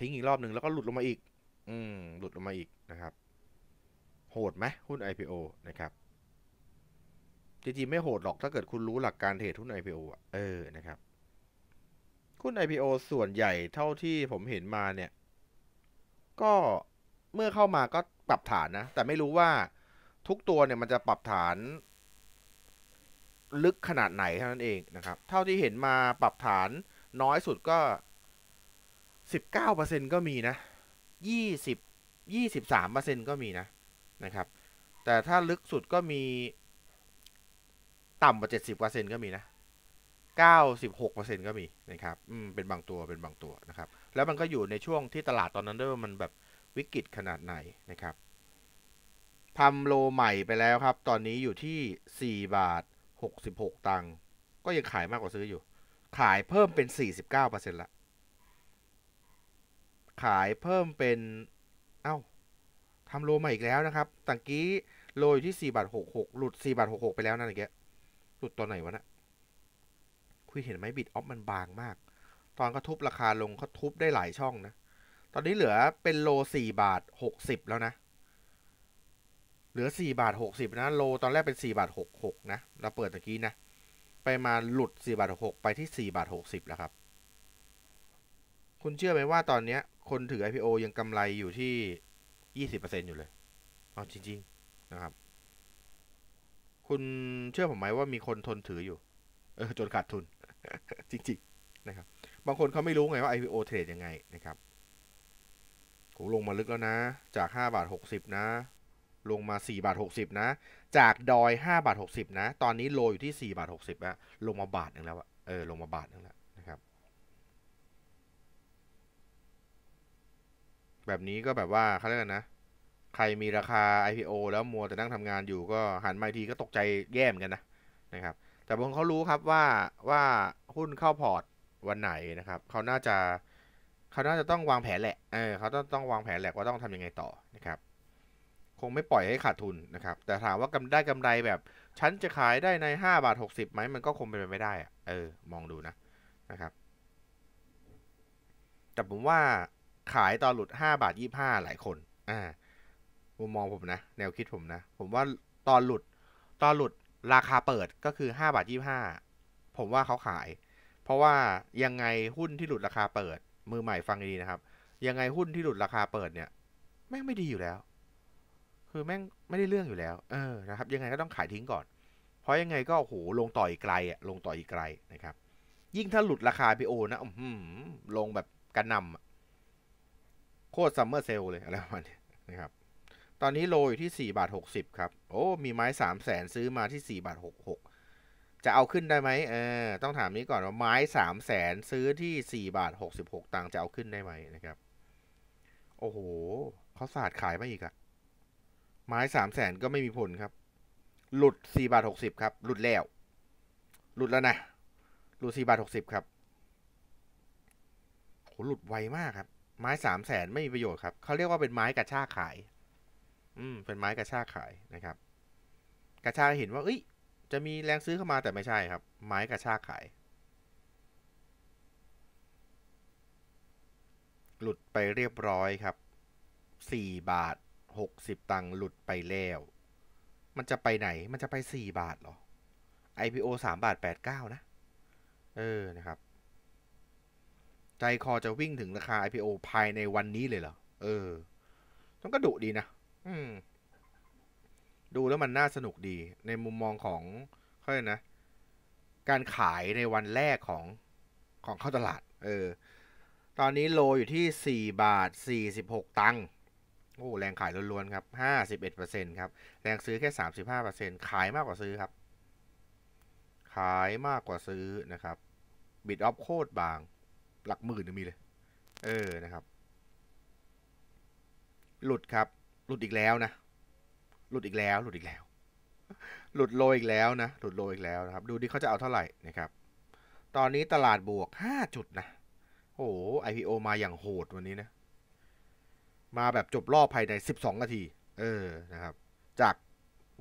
ทิ้งอีกรอบหนึ่งแล้วก็หลุดลงมาอีก อืมหลุดลงมาอีกนะครับ โหดไหมหุ้น IPO นะครับ จริงๆ ไม่โหดหรอก ถ้าเกิดคุณรู้หลักการเทรดหุ้น IPO อ่ะเออ นะครับ หุ้น IPO ส่วนใหญ่เท่าที่ผมเห็นมาเนี่ย ก็เมื่อเข้ามาก็ปรับฐานนะ แต่ไม่รู้ว่าทุกตัวเนี่ย มันจะปรับฐานลึกขนาดไหนเท่านั้นเองนะครับ เท่าที่เห็นมาปรับฐานน้อยสุดก็สิบเก้าเปอร์เซ็นก็มีนะยี่สิบ ยี่สิบสามเปอร์เซ็นก็มีนะนะครับ แต่ถ้าลึกสุดก็มี ต่ำกว่าเจ็ดสิบเปอร์เซ็นก็มีนะเก้าสิบหกเปอร์เซ็นก็มีนะครับ อืม เป็นบางตัวเป็นบางตัวนะครับ แล้วมันก็อยู่ในช่วงที่ตลาดตอนนั้นด้วยมันแบบวิกฤตขนาดไหนนะครับทำโลใหม่ไปแล้วครับ ตอนนี้อยู่ที่4บาท66 ตัง ก็ยังขายมากกว่าซื้ออยู่ ขายเพิ่มเป็น 49%ละขายเพิ่มเป็นเอา้าทำโลใหม่อีกแล้วนะครับตังกี้โลอยู่ที่4บาท66หลุด4บาท66 ไปแล้วนั่นเองแกหลุดตอนไหนวะนะ คุยเห็นไหมบิดออฟมันบางมาก ตอนกระทุบราคาลงเขาทุบได้หลายช่องนะตอนนี้เหลือเป็นโลสี่บาทหกสิบแล้วนะ เหลือสี่บาทหกสิบนะโลตอนแรกเป็นสี่บาทหกหกนะเราเปิดตะกี้นะ ไปมาหลุดสี่บาทหกไปที่สี่บาทหกสิบแล้วครับ คุณเชื่อไหมว่าตอนเนี้ย คนถือ IPO ยังกำไรอยู่ที่ยี่สิบเปอร์เซ็นอยู่เลยเอาจริง ๆ นะครับ คุณเชื่อผมไหมว่ามีคนทนถืออยู่เออจนขาดทุน จริงๆนะครับบางคนเขาไม่รู้ไงว่า IPO เทรดยังไงนะครับโ้ลงมาลึกแล้วนะ จาก5บาท60 นะ ลงมา4บาท60 นะ จากดอย5บาท60 นะ ตอนนี้โลอยู่ที่ 4 บาท60แะลงมาบาทนึงแล้วอะเออลงมาบาทนึงแล้วนะครับ แบบนี้ก็แบบว่าเขาเรียกกันนะ ใครมีราคา IPO แล้วมัวแต่นั่งทำงานอยู่ก็หันมาทีก็ตกใจแย่มกันนะนะครับ แต่บางคนเขารู้ครับว่าว่าหุ้นเข้าพอร์ต วันไหนนะครับ เขาน่าจะเขาน่าจะต้องวางแผนแหละ เออ เขาต้องต้องวางแผนแหละว่าต้องทำยังไงต่อนะครับ คงไม่ปล่อยให้ขาดทุนนะครับ แต่ถามว่ากำได้กำไรแบบฉันจะขายได้ใน5บาท60ไหม มันก็คงเป็นไปไม่ได้อะเออ มองดูนะ นะครับ แต่ผมว่าขายตอนหลุด5บาท25หลายคน อ่ามุมมองผมนะแนวคิดผมนะ ผมว่าตอนหลุดตอนหลุดราคาเปิดก็คือ5บาท25ผมว่าเขาขาย เพราะว่ายังไงหุ้นที่หลุดราคาเปิดมือใหม่ฟังดีนะครับ ยังไงหุ้นที่หลุดราคาเปิดเนี่ย แม่งไม่ดีอยู่แล้ว คือแม่งไม่ได้เรื่องอยู่แล้ว เออนะครับ ยังไงก็ต้องขายทิ้งก่อน เพราะยังไงก็โอ้โหลงต่ออีกไกลอะลงต่ออีกไกลนะครับ ยิ่งถ้าหลุดราคาพีโอนะอืมลงแบบกระนำโคตรซัมเมอร์เซลเลยอะไรประมาณนี้นะครับ ตอนนี้โลอยู่ที่4บาท60 ครับ โอ้มีไม้ 3 0 0แสนซื้อมาที่4บาท66จะเอาขึ้นได้ไหมเออ ต้องถามนี้ก่อน ว่าไม้สามแสนซื้อที่สี่บาทหกสิบหกตังค์จะ เอา ขึ้นได้ไหมนะครับ โอ้โหเขาสาดขายมาอีกอะไม้สามแสนก็ไม่มีผลครับ หลุดสี่บาทหกสิบครับ หลุดแล้ว หลุดแล้วนะ หลุดสี่บาทหกสิบครับโหหลุดไว มากครับ ไม้สามแสนไม่มีประโยชน์ครับ เขาเรียกว่าเป็นไม้กระชากขาย อืมเป็นไม้กระชากขายนะครับ กระชากเห็นว่า เอ้ยจะมีแรงซื้อเข้ามาแต่ไม่ใช่ครับ ไม้กระชากขายหลุดไปเรียบร้อยครับ4บาท60 ตังค์หลุดไปแล้ว มันจะไปไหน มันจะไป 4 บาทเหรอ IPO 3บาท89 นะ เออนะครับ ใจคอจะวิ่งถึงราคา IPO ภายในวันนี้เลยเหรอ เออ ต้องกระดุดีนะอืมดูแล้วมันน่าสนุกดีในมุมมองของเขาเลยนะ การขายในวันแรกของของเข้าตลาด เออ ตอนนี้โลอยู่ที่4บาท46 ตังค์โอ้แรงขายล้วนๆครับ 51%ครับ แรงซื้อแค่ 35%ขายมากกว่าซื้อครับ ขายมากกว่าซื้อนะครับบิดออฟโคตรบาง หลักหมื่นมีเลย เออนะครับ หลุดครับ หลุดอีกแล้วนะหลุดอีกแล้วหลุดอีกแล้ว หลุดโลอีกแล้วนะหลุดโลอีกแล้วนะครับ ดูดิเขาจะเอาเท่าไหร่นะครับ ตอนนี้ตลาดบวก5จุดนะโอ้โห IPO มาอย่างโหดวันนี้นะ มาแบบจบรอบภายใน 12 นาที เออนะครับ จาก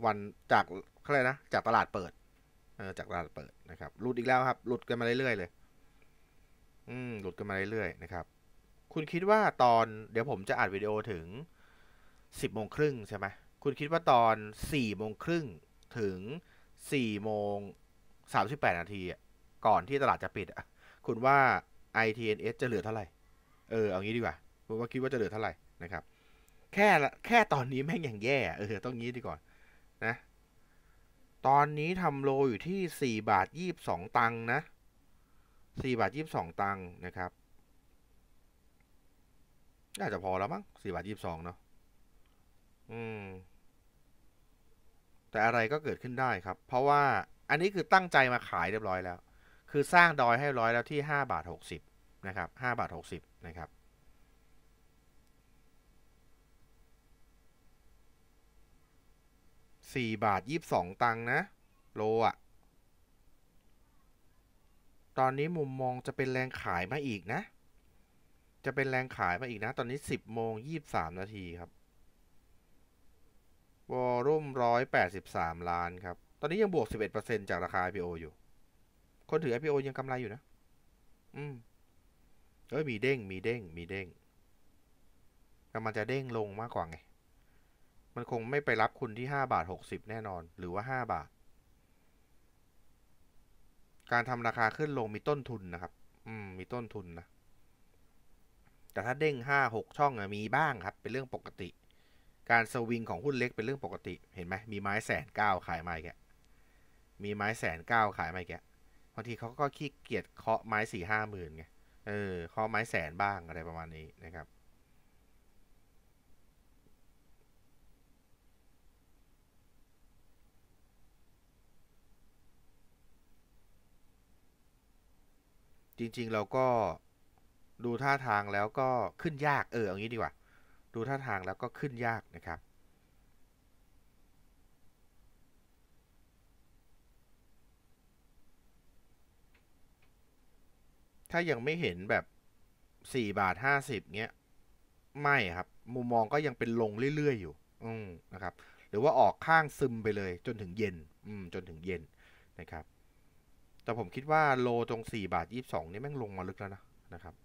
วันจากอะไรนะจากตลาดเปิดเออจากตลาดเปิดนะครับหลุดอีกแล้วครับหลุดกันมาเรื่อยๆเลยอืมหลุดกันมาเรื่อยๆนะครับ คุณคิดว่าตอนเดี๋ยวผมจะอัดวิดีโอถึง10โมงครึ่งใช่ไหมคุณคิดว่าตอนสี่โมงครึ่งถึงสี่โมงสามสิบแปดนาทีก่อนที่ตลาดจะปิดอะคุณว่า ITNS จะเหลือเท่าไหร่เออเอางี้ดีกว่าคุณว่าคิดว่าจะเหลือเท่าไหร่นะครับ แค่แค่ตอนนี้แม่งอย่างแย่เออต้องงี้ดีก่อนนะ ตอนนี้ทำโลอยู่ที่สี่บาทยี่บสองตังนะสี่บาทยี่บสองตังนะครับน่าจะพอแล้วมั้งสี่บาทยี่บสองเนาะอืมแต่อะไรก็เกิดขึ้นได้ครับ เพราะว่าอันนี้คือตั้งใจมาขายเรียบร้อยแล้ว คือสร้างดอยให้ร้อยแล้วที่ 5 บาท 60 นะครับ5บาท60 นะครับสี่บาทยี่สองตังนะ โลอะตอนนี้มุมมองจะเป็นแรงขายมาอีกนะ จะเป็นแรงขายมาอีกนะตอนนี้สิบโมงยี่สามนาทีครับวอลลุ่มร้อยแปดสิบสามล้าน ครับ ตอนนี้ยังบวกสิบเอ็ดเปอร์เซ็นจากราคา IPO อยู่ คนถือ IPO ยังกำไรอยู่นะ อืมเอ้ยมีเด้งมีเด้งมีเด้ง แต่มันจะเด้งลงมากกว่าไง มันคงไม่ไปรับคุณที่ห้าบาทหกสิบแน่นอน หรือว่าห้าบาท การทำราคาขึ้นลงมีต้นทุนนะครับ อืม มีต้นทุนนะ แต่ถ้าเด้งห้าหกช่องมีบ้างครับ เป็นเรื่องปกติการสวิงของหุ้นเล็กเป็นเรื่องปกติ เห็นไหม มีไม้แสนเก้าขายไม้กแกมีไม้แสนเก้าขายไม้กแกบางทีเขาก็ขี้เกียจเคาะไม้สี่ห้าหมื่นไงเออเคาะไม้แสนบ้างอะไรประมาณนี้นะครับ จริง ๆ เราก็ดูท่าทางแล้วก็ขึ้น ยากเอออย่างนี้ดีกว่าดูท่าทางแล้วก็ขึ้นยากนะครับ ถ้ายังไม่เห็นแบบ4บาท50เงี้ยไม่ครับ มุมมองก็ยังเป็นลงเรื่อยๆ อยู่ อืมนะครับ หรือว่าออกข้างซึมไปเลย จนถึงเย็นอืมจนถึงเย็นนะครับแต่ผมคิดว่าโลตรง4บาท22นี่แม่งลงมาลึกแล้วนะ นะครับ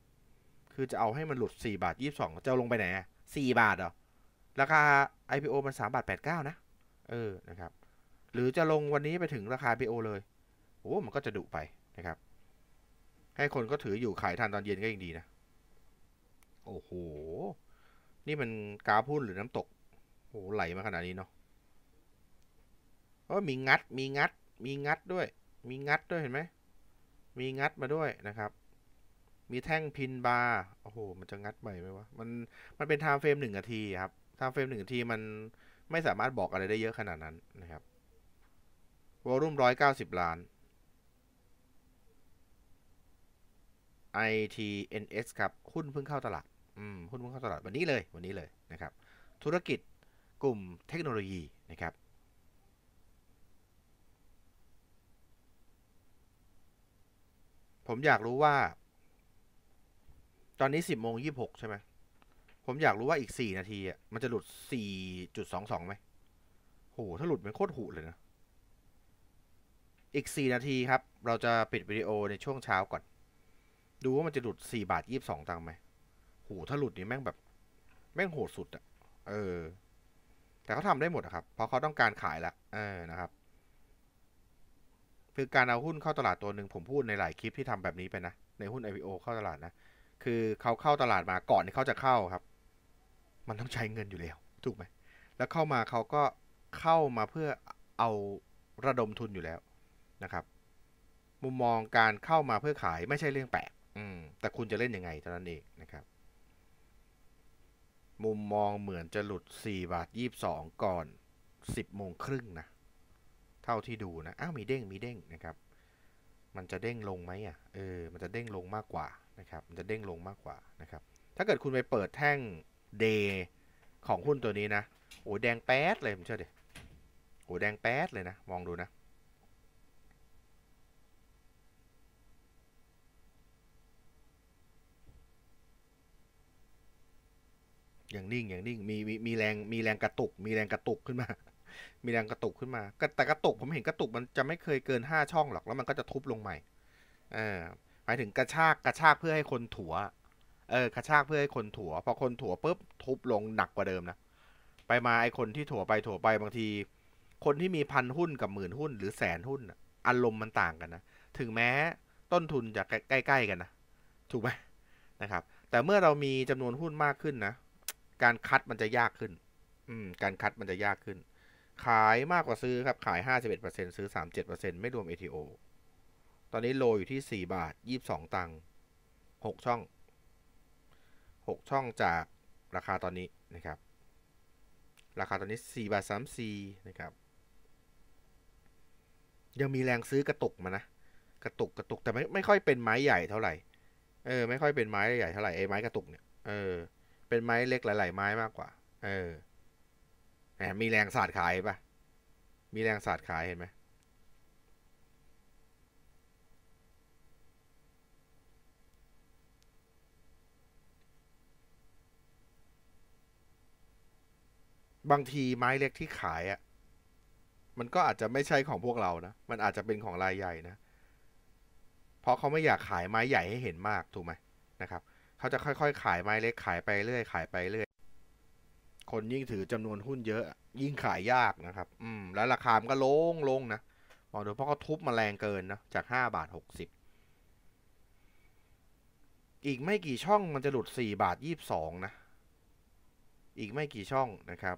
คือจะเอาให้มันหลุด4บาท22จะลงไปไหนสี่บาทเหรอราคา IPO มันสามบาทแปดเก้านะเออนะครับ หรือจะลงวันนี้ไปถึงราคา IPO เลยโอ้มันก็จะดุไปนะครับ ให้คนก็ถืออยู่ขายทันตอนเย็นก็ยังดีนะ โอ้โหนี่มันกาพุ่นหรือน้ำตกโอ้ไหลมาขนาดนี้เนาะโอ้มีงัด มีงัด มีงัดด้วย มีงัดด้วยเห็นไหมมีงัดมาด้วยนะครับมีแท่งพินบาร์โอ้โหมันจะงัดใหม่ไหมวะ มัน มันเป็นไทม์เฟรมหนึ่งนาทีครับไทม์เฟรมหนึ่งนาที มันไม่สามารถบอกอะไรได้เยอะขนาดนั้นนะครับวอลุ่มร้อยเก้าสิบล้าน ITNS ครับ หุ้นเพิ่งเข้าตลาด อืม หุ้นเพิ่งเข้าตลาดวันนี้เลย วันนี้เลยนะครับ ธุรกิจกลุ่มเทคโนโลยีนะครับ ผมอยากรู้ว่าตอนนี้สิบโมงยี่บหกใช่ไหมผมอยากรู้ว่าอีกสี่นาทีอ่ะมันจะหลุดสี่จุดสองสองไหมโห ถ้า หลุด มันโคตรหูเลยนะ อีกสี่นาทีครับ เราจะปิด วิดีโอในช่วงเช้าก่อน ดูว่ามันจะ หลุดสี่บาทยี่บสองตังค์ไหมโห ถ้าหลุดนี่แม่งแบบ แม่งโหดสุดอ่ะ เออ แต่เขาทำได้หมดครับ เพราะเขาต้องการขายละเออนะครับ คือการเอาหุ้นเข้าตลาดตัวหนึ่งผมพูดในหลายคลิปที่ทำแบบนี้ไปนะ ในหุ้น IPO เข้าตลาดนะคือเขาเข้าตลาดมาก่อนที่เขาจะเข้าครับ มันต้องใช้เงินอยู่แล้ว ถูกไหม แล้วเข้ามาเขาก็เข้ามาเพื่อเอาระดมทุนอยู่แล้วนะครับ มุมมองการเข้ามาเพื่อขายไม่ใช่เรื่องแปลกแต่คุณจะเล่นยังไงเท่านั้นเองนะครับ มุมมองเหมือนจะหลุด4บาท22ก่อน10โมงครึ่งนะเท่าที่ดูนะ อ้าว มีเด้ง มีเด้งนะครับ มันจะเด้งลงไหมอ่ะ เออ มันจะเด้งลงมากกว่าะครับมันจะเด้งลงมากกว่านะครับ ถ้าเกิดคุณไปเปิดแท่ง day ของหุ้นตัวนี้นะ โอ้แดงแป๊ดเลยผมเชื่อเดี๋ยโอ้แดงแป๊ดเลยนะ มองดูนะ อย่างนิ่ง อย่างนิ่งมีมี มีแรง มีแรงกระตุก มีแรงกระตุกขึ้นมา มีแรงกระตุกขึ้นมา แต่กระตุก ผมเห็นกระตุกมันจะไม่เคยเกินห้าช่องหรอก แล้วมันก็จะทุบลงใหม่ อ่าายถึงกระชากกระชากเพื่อให้คนถัวเออกระชากเพื่อให้คนถัวพอคนถัวปุ๊บทุบลงหนักกว่าเดิมนะไปมาไอคนที่ถัวไปถัวไปบางที คนที่มีพันหุ้นกับหมื่นหุ้นหรือแสนหุ้นอารมณ์มันต่างกันนะถึงแม้ ต้นทุนจะใกล้ๆกันนะถูกไหมนะครับ แต่เมื่อเรามีจำนวนหุ้นมากขึ้นนะการคัดมันจะยากขึ้น อืม การคัดมันจะยากขึ้น ขายมากกว่าซื้อครับขาย51%ซื้อ37%ไม่รวม ATO ตอนนี้โลอยู่ที่ 4 บาท22ตังค์6ช่อง 6 ช่องจากราคาตอนนี้นะครับ ราคาตอนนี้ 4 บาท34นะครับ ยังมีแรงซื้อกระตุกมานะ กระตุกกระตุกแต่ไม่ไม่ค่อยเป็นไม้ใหญ่เท่าไหร่เออไม่ค่อยเป็นไม้ใหญ่เท่าไหร่ไอ้ไม้กระตุกเนี่ยเออเป็นไม้เล็กหลาย ๆ ไม้มากกว่า เออแหมมีแรงสาดขายปะมีแรงสาดขายเห็นไหมบางทีไม้เล็กที่ขายอะ่ะ มันก็อาจจะไม่ใช่ของพวกเรา นะ มันอาจจะเป็นของรายใหญ่ นะ เพราะเขาไม่อยากขายไม้ใหญ่ให้เห็นมาก ถูกไหมนะครับ เขาจะค่อย ๆ ขายไม้เล็กขายไปเรื่อย ขายไปเรื่อย คนยิ่งถือจำนวนหุ้นเยอะ ยิ่งขายยากนะครับ อืม แล้วราคามันก็ลงลง นะมองดูเพราะเขาทุบมาแรงเกินนะ จากห้าบาทหกสิบ อีกไม่กี่ช่องมันจะหลุดสี่บาทยี่บสองนะ อีกไม่กี่ช่องนะครับ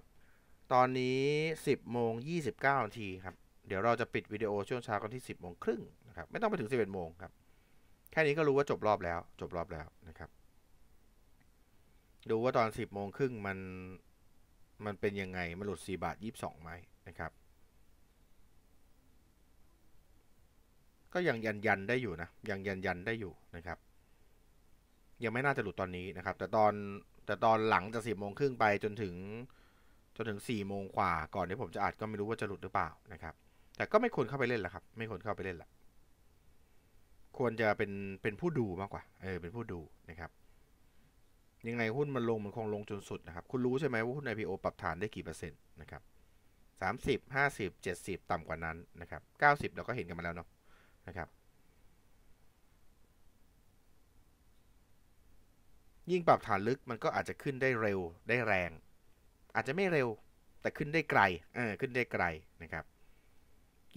ตอนนี้ 10โมง29นาทีครับเดี๋ยวเราจะปิดวิดีโอช่วงเช้ากันที่ 10โมงครึ่งนะครับไม่ต้องไปถึง11โมงครับแค่นี้ก็รู้ว่าจบรอบแล้วจบรอบแล้วนะครับ ดูว่าตอน 10โมงครึ่งมันมันเป็นยังไงมันหลุด4บาท22ไหมนะครับ ก็ยังยันยันได้อยู่นะยังยันยันได้อยู่นะครับ ยังไม่น่าจะหลุดตอนนี้นะครับ แต่ตอนแต่ตอนหลังจากสิบโมงครึ่งไปจนถึงจนถึง4ี่โมงกว่าก่อนที่ผมจะอัดก็ไม่รู้ว่าจะหลุดหรือเปล่านะครับ แต่ก็ไม่ควรเข้าไปเล่นละครับ ไม่ควรเข้าไปเล่นละควรจะเป็น เป็นผู้ดูมากกว่า เออเป็นผู้ดูนะครับ ยังไงหุ้นมันลงมันคงลงจนสุดนะครับ คุณรู้ใช่ไหมว่าหุ้น IPO ปรับฐานได้กี่เปอร์เซ็นต์นะครับสามสิบห้าสิบเจ็ดสิบต่ำกว่านั้นนะครับเก้าสิบเราก็เห็นกันมาแล้วเนาะ นะครับ ยิ่งปรับฐานลึกมันก็อาจจะขึ้นได้เร็ว ได้แรงอาจจะไม่เร็วแต่ขึ้นได้ไกล เออขึ้นได้ไกลนะครับ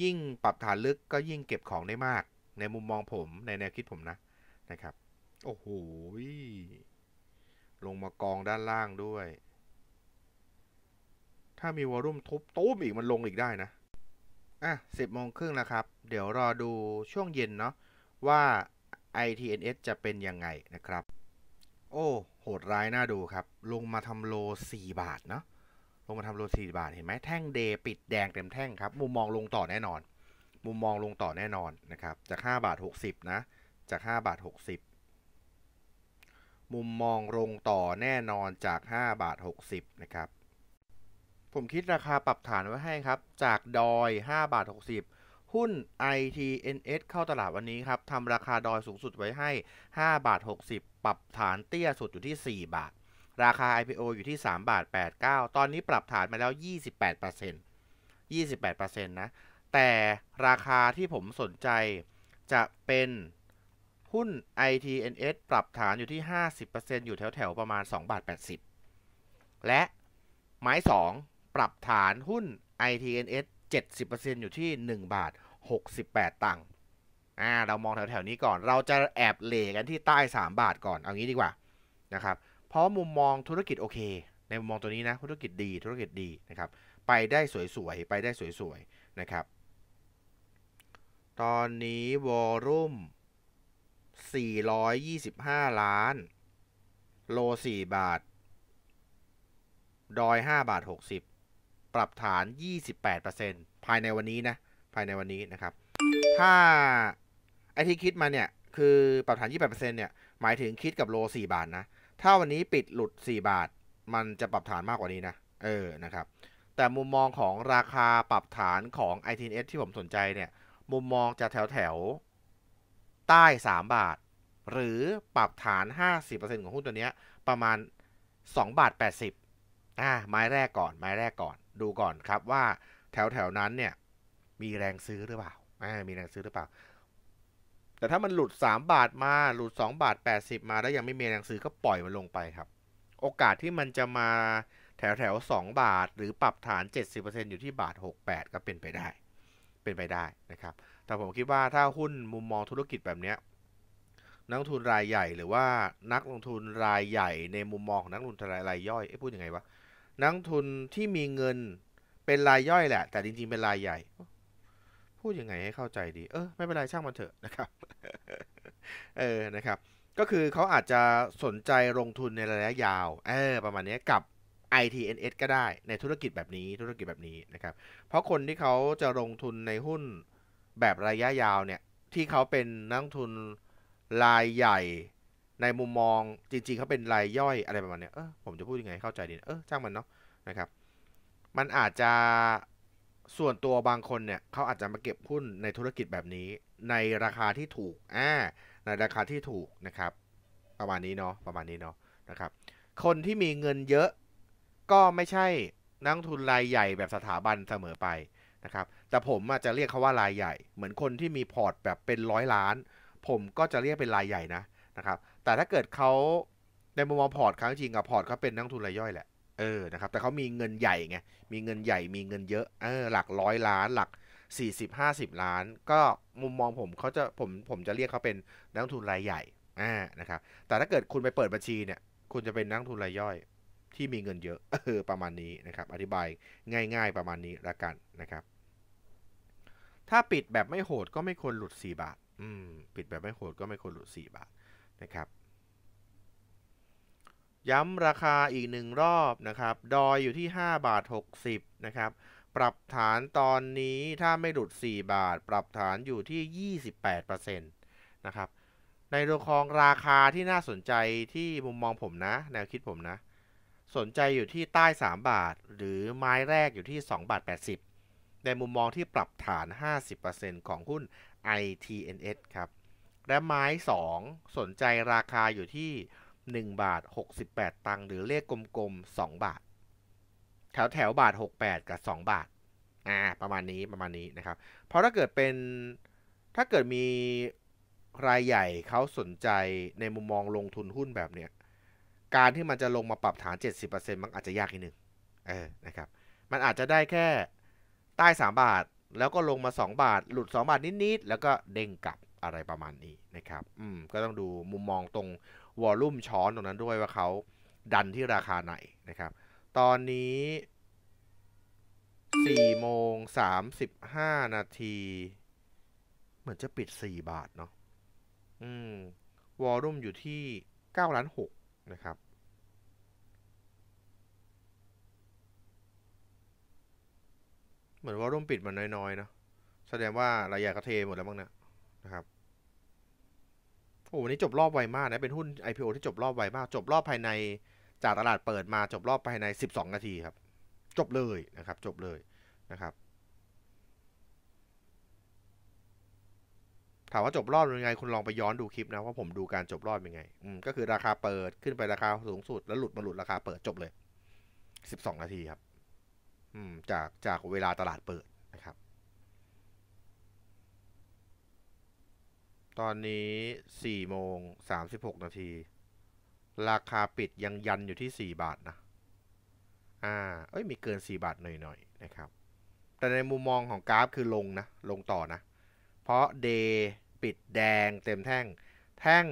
ยิ่งปรับฐานลึกก็ยิ่งเก็บของได้มากในมุมมองผม ในแนวคิดผมนะนะครับ โอ้โหลงมากองด้านล่างด้วย ถ้ามีวอลลุ่มทุบตู้มอีกมันลงอีกได้นะ อ่ะสิบโมงครึ่งแล้วครับ เดี๋ยวรอดูช่วงเย็นเนาะว่า ITNS จะเป็นยังไงนะครับโอ้ โหด ร้ายน่าดู ครับลงมาทำโล 4 บาทเนาะลงมาทำโล4บาท เห็นไหมแท่งเด ปิดแดงเต็มแท่งครับ มุมมองลงต่อแน่นอน มุมมองลงต่อแน่นอนนะครับจาก5บาท 60 นะจาก5บาท 60 มุมมองลงต่อแน่นอนจาก 5 บาท 60 นะครับผมคิดราคาปรับฐานไว้ให้ครับจากดอย 5 บาท 60หุ้น ITNS เข้าตลาดวันนี้ครับทำราคาดอยสูงสุดไว้ให้5บาท60 ปรับฐานเตี้ยสุดอยู่ที่ 4 บาท ราคา IPO อยู่ที่3บาท89ตอนนี้ปรับฐานมาแล้ว 28% 28%นะ แต่ราคาที่ผมสนใจจะเป็นหุ้น ITNS ปรับฐานอยู่ที่ 50%อยู่แถว ๆ ประมาณ2บาท80 และหมาย 2 ปรับฐานหุ้น ITNS 70%อยู่ที่ 1 บาท 68ตังค์อ่า เรามองแถวๆนี้ก่อน เราจะแอบเหลกันที่ใต้ 3 บาทก่อน เอางี้ดีกว่า นะครับ เพราะมุมมองธุรกิจโอเค ในมุมมองตัวนี้นะ ธุรกิจดี ธุรกิจดีนะครับ ไปได้สวยๆ ไปได้สวยๆ นะครับ ตอนนี้วอลุ่ม425 ล้าน โล 4 บาท ดอย5บาท 60ปรับฐาน 28%ภายในวันนี้นะ ภายในวันนี้นะครับ ถ้า ไอที่คิดมาเนี่ย คือปรับฐาน 28%เนี่ย หมายถึงคิดกับโล 4 บาทนะ ถ้าวันนี้ปิดหลุด 4 บาท มันจะปรับฐานมากกว่านี้นะ เออ นะครับ แต่มุมมองของราคาปรับฐานของ i t s ที่ผมสนใจเนี่ย มุมมองจะแถวแถวใต้ 3 บาท หรือปรับฐาน 50%ของหุ้นตัวนี้ ประมาณ 2 บาท 80อ่าไม้แรกก่อนไม้แรกก่อนดูก่อนครับว่าแถวแถวนั้นเนี่ยมีแรงซื้อหรือเปล่าอ่ามีแรงซื้อหรือเปล่า แต่ถ้ามันหลุด 3 บาทมาหลุด 2 บาท80มาแล้วยังไม่มีแรงซื้อก็ปล่อยมันลงไปครับ โอกาสที่มันจะมาแถวแถวงบาท หรือปรับฐาน 70%อยู่ที่บาท 68 ก็เป็นไปได้ เป็นไปได้นะครับแต่ผมคิดว่าถ้าหุ้นมุมมองธุรกิจแบบเนี้ยนักลงทุนรายใหญ่หรือว่านักลงทุนรายใหญ่ในมุมมองของนักลงทุนรายย่อยเอ้พูดยังไงวะนักทุนที่มีเงินเป็นรายย่อยแหละ แต่จริงๆ เป็นรายใหญ่พูดยังไงให้เข้าใจดี เออ ไม่เป็นไรช่างมันเถอะนะครับ เออนะครับ ก็คือเขาอาจจะสนใจลงทุนในระยะยาว เออ ประมาณนี้กับ ITNS ก็ได้ในธุรกิจแบบนี้ธุรกิจแบบนี้นะครับ เพราะคนที่เขาจะลงทุนในหุ้นแบบระยะยาวเนี่ย ที่เขาเป็นนักทุนรายใหญ่ในมุมมองจริงๆเขาเป็นรายย่อยอะไรประมาณนี้เออผมจะพูดยังไงเข้าใจดีเออช่างมันเนาะนะครับ มันอาจจะส่วนตัวบางคนเนี่ยเขาอาจจะมาเก็บหุ้นในธุรกิจแบบนี้ ในราคาที่ถูกอ่าในราคาที่ถูกนะครับ ประมาณนี้เนาะประมาณนี้เนาะนะครับ คนที่มีเงินเยอะ ก็ไม่ใช่ นักทุนรายใหญ่แบบสถาบันเสมอไปนะครับ แต่ผมอาจจะเรียกเขาว่ารายใหญ่ เหมือนคนที่มีพอร์ตแบบเป็นร้อยล้าน ผมก็จะเรียกเป็นรายใหญ่นะนะครับแต่ถ้าเกิดเขาในมุมมองพอร์ตครั้งจริงอะพอร์ตเขาเป็นนักทุนรายย่อยแหละเออนะครับแต่เขามีเงินใหญ่ไงมีเงินใหญ่ มีเงินเยอะเออหลักร้อยล้านหลัก 40 50 ล้าน ก็มุมมองผมเขาจะผมผมจะเรียกเขาเป็นนักทุนรายใหญ่อ่านะครับ แต่ถ้าเกิดคุณไปเปิดบัญชีเนี่ยคุณจะเป็นนักทุนรายย่อย ที่มีเงินเยอะเออ ประมาณนี้นะครับ อธิบายง่าย ๆ ประมาณนี้ละกันนะครับ ถ้าปิดแบบไม่โหดก็ไม่ควรหลุด 4 บาทอืมปิดแบบไม่โหดก็ไม่ควรหลุด 4 บาทนะครับย้ำราคาอีกหนึ่งรอบนะครับ ดอยอยู่ที่5บาท60นะครับ ปรับฐานตอนนี้ถ้าไม่หลุด 4 บาท ปรับฐานอยู่ที่ 28%นะครับ ในตัวคองราคาที่น่าสนใจที่มุมมองผมนะแนวคิดผมนะ สนใจอยู่ที่ใต้ 3 บาท หรือไม้แรกอยู่ที่2บาท80 ในมุมมองที่ปรับฐาน 50%ของหุ้น ITNS ครับ และไม้ 2 สนใจราคาอยู่ที่1บาท 68 ตังค์หรือ เลข กลมๆ2บาท แถวแถวบาท 68 กับ 2 บาท อ่าประมาณนี้ประมาณนี้นะครับ เพราะถ้าเกิดเป็นถ้าเกิดมีรายใหญ่เขาสนใจในมุมมองลงทุนหุ้นแบบเนี้ยการที่มันจะลงมาปรับฐาน 70%มันอาจจะยากนิดนึงเออนะครับมันอาจจะได้แค่ใต้ 3 บาทแล้วก็ลงมา 2 บาทหลุด 2 บาทนิดๆแล้วก็เด้งกลับอะไรประมาณนี้นะครับ อืม ก็ต้องดูมุมมองตรง วอลลุ่มช้อนตรงนั้นด้วยว่าเขา ดันที่ราคาไหนนะครับ ตอนนี้4โมง้านาที เหมือนจะปิด 4 บาทเนาะ อืม วอลลุ่มอยู่ที่9ล้าน6นะครับ เหมือนวอลลุ่มปิดมานน้อยๆเนาะ แสดงว่ารายใหญ่กเทหมดแล้วบ้างเนะี่ยะครับโอ้วันนี้จบรอบไวมากนะ เป็นหุ้น IPO ที่จบรอบไวมาก จบรอบภายในจากตลาดเปิดมาจบรอบภายใน 12 นาทีครับ จบเลยนะครับ จบเลยนะครับ ถามว่าจบรอบเป็นไง คุณ ลองไปย้อนดูคลิปนะว่าผมดูการจบรอบเป็นไง อืม ก็คือราคาเปิดขึ้นไปราคาสูงสุดแล้วหลุดมาหลุดราคาเปิดจบเลย 12 นาทีครับ อืม จากจากเวลาตลาดเปิดตอนนี้สี่โมงสามสิบหกนาที ราคาปิดยังยันอยู่ที่สี่บาทนะ อ่า เอ้ยมีเกินสี่บาทหน่อยๆ นะครับ แต่ในมุมมองของกราฟคือลงนะ ลงต่อนะ เพราะเดปิดแดงเต็มแท่ง แท่ง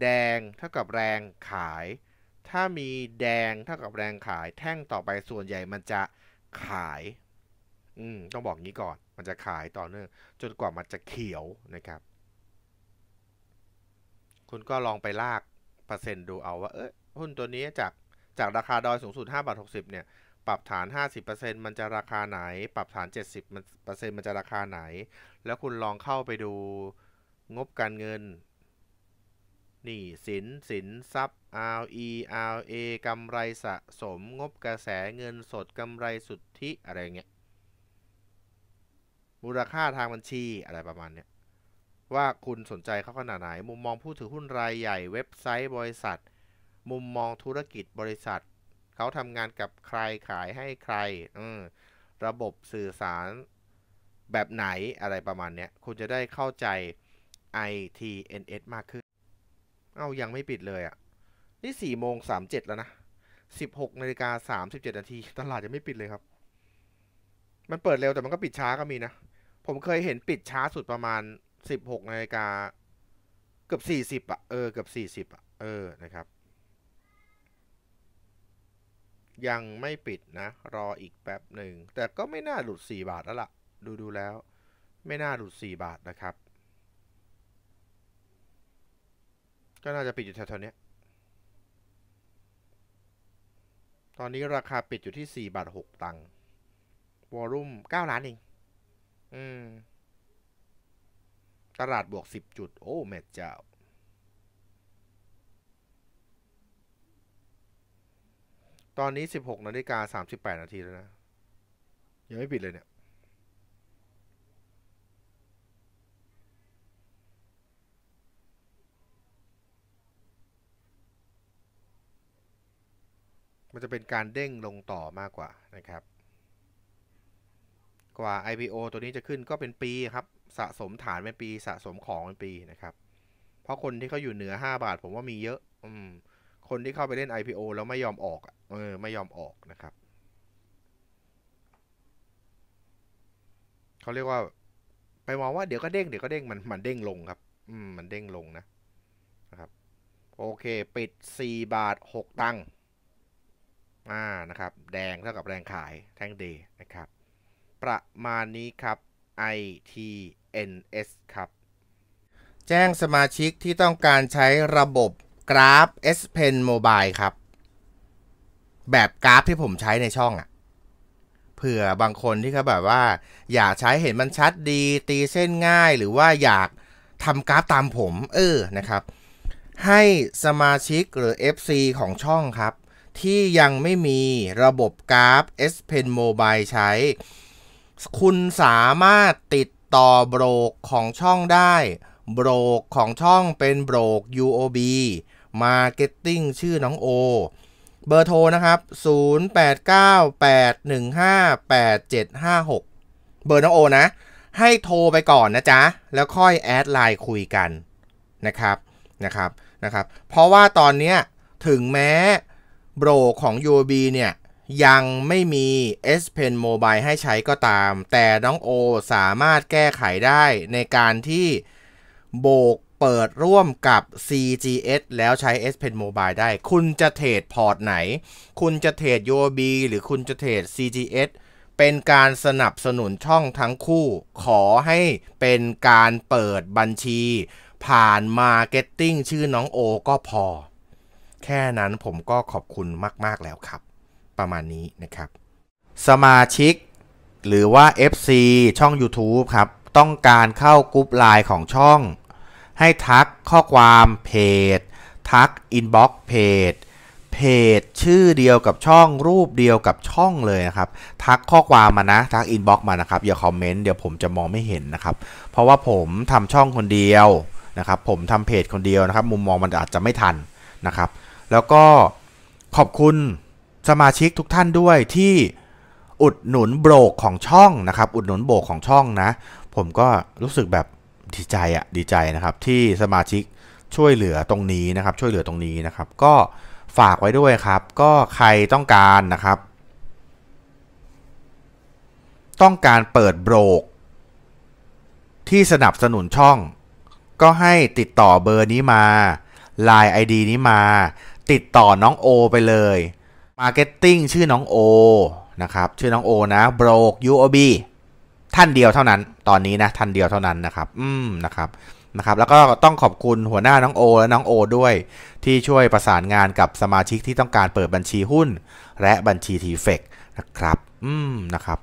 แดงเท่ากับแรงขาย ถ้ามีแดงเท่ากับแรงขายแท่งต่อไปส่วนใหญ่มันจะขาย อืมต้องบอกงี้ก่อน มันจะขายต่อเนื่องจนกว่ามันจะเขียวนะครับคุณก็ลองไปลากเปอร์เซ็นต์ ดูเอา ว่าเออหุ้นตัวนี้จาก จาก ราคาดอยสูงสุด5บาท60 เนี่ย ปรับฐาน 50%มันจะราคาไหน ปรับฐาน 70%มันจะราคาไหน แล้วคุณลองเข้าไปดูงบการเงิน นี่สิน สิน ทรัพย์ RE RA กำไรสะสมงบกระแสเงินสดกำไรสุทธิอะไรเงี้ยมูลค่าทางบัญชีอะไรประมาณเนี้ยว่าคุณสนใจเขาขนาดไหน มุมมองผู้ถือหุ้นรายใหญ่เว็บไซต์บริษัท มุมมองธุรกิจบริษัท เขาทำงานกับใครขายให้ใครระบบสื่อสารแบบไหนอะไรประมาณเนี้ย คุณจะได้เข้าใจ ITNS มากขึ้น เอายังไม่ปิดเลยอะ่ะ นี่4ี่โมงสามเจ็ดแล้วนะสิบหกนาฬิกาสามสิบเจ็ดนาทีตลาดจะไม่ปิดเลยครับ มันเปิดเร็วแต่มันก็ปิดช้าก็มีนะผมเคยเห็นปิดช้าสุดประมาณสิบหกนาฬิกาเกือบสี่สิบอ่ะเออเกือบสี่สิบอ่ะเออนะครับ ยังไม่ปิดนะ รออีกแป๊บหนึ่ง แต่ก็ไม่น่าหลุดสี่บาทแล้วล่ะ ดูดูแล้ว ไม่น่าหลุดสี่บาทนะครับ ก็น่าจะปิดอยู่แถวๆนี้ตอนนี้ราคาปิดอยู่ที่สี่บาทหกตังค์วอลุ่มเก้าล้านเองอืมตลาดบวก 10 จุดโอ้แม่เจ้า ตอนนี้ 16นาฬิกา38นาทีแล้วนะยังไม่ปิดเลยเนี่ย มันจะเป็นการเด้งลงต่อมากกว่านะครับ กว่า IPO ตัวนี้จะขึ้นก็เป็นปีครับสะสมฐานเป็นปีสะสมของเป็นปีนะครับ เพราะคนที่เขาอยู่เหนือ 5 บาท ผมว่ามีเยอะอืมคนที่เข้าไปเล่น IPO แล้วไม่ยอมออกเออไม่ยอมออกนะครับ เขาเรียกว่า ไปมองว่าเดี๋ยวก็เด้งเดี๋ยวก็เด้งมันมันเด้งลงครับ อืมมันเด้งลงนะนะครับโอเคปิด4บาท6ตังค์อ่านะครับ แดงเท่ากับแรงขายแท่งเดนะครับ ประมาณนี้ครับ i t NS ครับแจ้งสมาชิกที่ต้องการใช้ระบบกราฟ S Pen Mobile ครับ แบบกราฟที่ผมใช้ในช่องอะ่ะเผื่อบางคนที่เขาแบบว่า อยากใช้เห็นมันชัดดีตีเส้นง่ายหรือว่าอยากทำกราฟตามผมเออนะครับ ให้สมาชิกหรือ FC ของช่องครับ ที่ยังไม่มีระบบกราฟ S Pen Mobile ใช้ คุณสามารถติดต่อโบรกของช่องได้ โบรกของช่องเป็นโบรก UOB Marketing ชื่อน้องโอ เบอร์โทรนะครับ 0898158756 เบอร์น้องโอนะ ให้โทรไปก่อนนะจ๊ะ แล้วค่อยแอดไลน์คุยกันนะครับนะครับนะครับเพราะว่าตอนนี้ถึงแม้โบรกของ UOB เนี่ยยังไม่มี S Pen Mobile ให้ใช้ก็ตาม แต่น้องโอสามารถแก้ไขได้ในการที่โบกเปิดร่วมกับ CGS แล้วใช้ S Pen Mobile ได้ คุณจะเทรดพอร์ตไหน คุณจะเทรด UOB หรือคุณจะเทรด CGS เป็นการสนับสนุนช่องทั้งคู่ ขอให้เป็นการเปิดบัญชี ผ่านมาเก็ตติ้งชื่อน้องโอก็พอ แค่นั้นผมก็ขอบคุณมาก ๆ แล้วครับประมาณนี้นะครับสมาชิก หรือว่า FC ช่อง YouTube ครับ ต้องการเข้ากรุ๊ปไลน์ของช่อง ให้ทักข้อความเพจ ทักอินบ็อกซ์เพจเพจชื่อเดียวกับช่องรูปเดียวกับช่องเลยนะครับทักข้อความมานะทักอินบ็อกซ์มานะครับอย่าคอมเมนต์เดี๋ยวผมจะมองไม่เห็นนะครับ เพราะว่าผมทำช่องคนเดียวนะครับผมทำเพจคนเดียวนะครับ มุมมองมันอาจจะไม่ทันนะครับ แล้วก็ขอบคุณสมาชิกทุกท่านด้วยที่อุดหนุนโบรกของช่องนะครับ อุดหนุนโบรกของช่องนะ ผมก็รู้สึกแบบดีใจอะดีใจนะครับ ที่สมาชิกช่วยเหลือตรงนี้นะครับ ช่วยเหลือตรงนี้นะครับ ก็ฝากไว้ด้วยครับ ก็ใครต้องการนะครับ ต้องการเปิดโบรกที่สนับสนุนช่องก็ให้ติดต่อเบอร์นี้มา Line ID นี้มา ติดต่อน้องโอไปเลยมาร์เก็ตติ้งชื่อน้องโอนะครับ ชื่อน้องโอ นะ โบรกยูอบีท่านเดียวเท่านั้น ตอนนี้นะ ท่านเดียวเท่านั้นนะครับ อืมนะครับนะครับ แล้วก็ต้องขอบคุณหัวหน้าน้องโอ และน้องโอด้วย ที่ช่วยประสานงานกับสมาชิกที่ต้องการเปิดบัญชีหุ้น และบัญชีทีเฟกนะครับ อืมนะครับ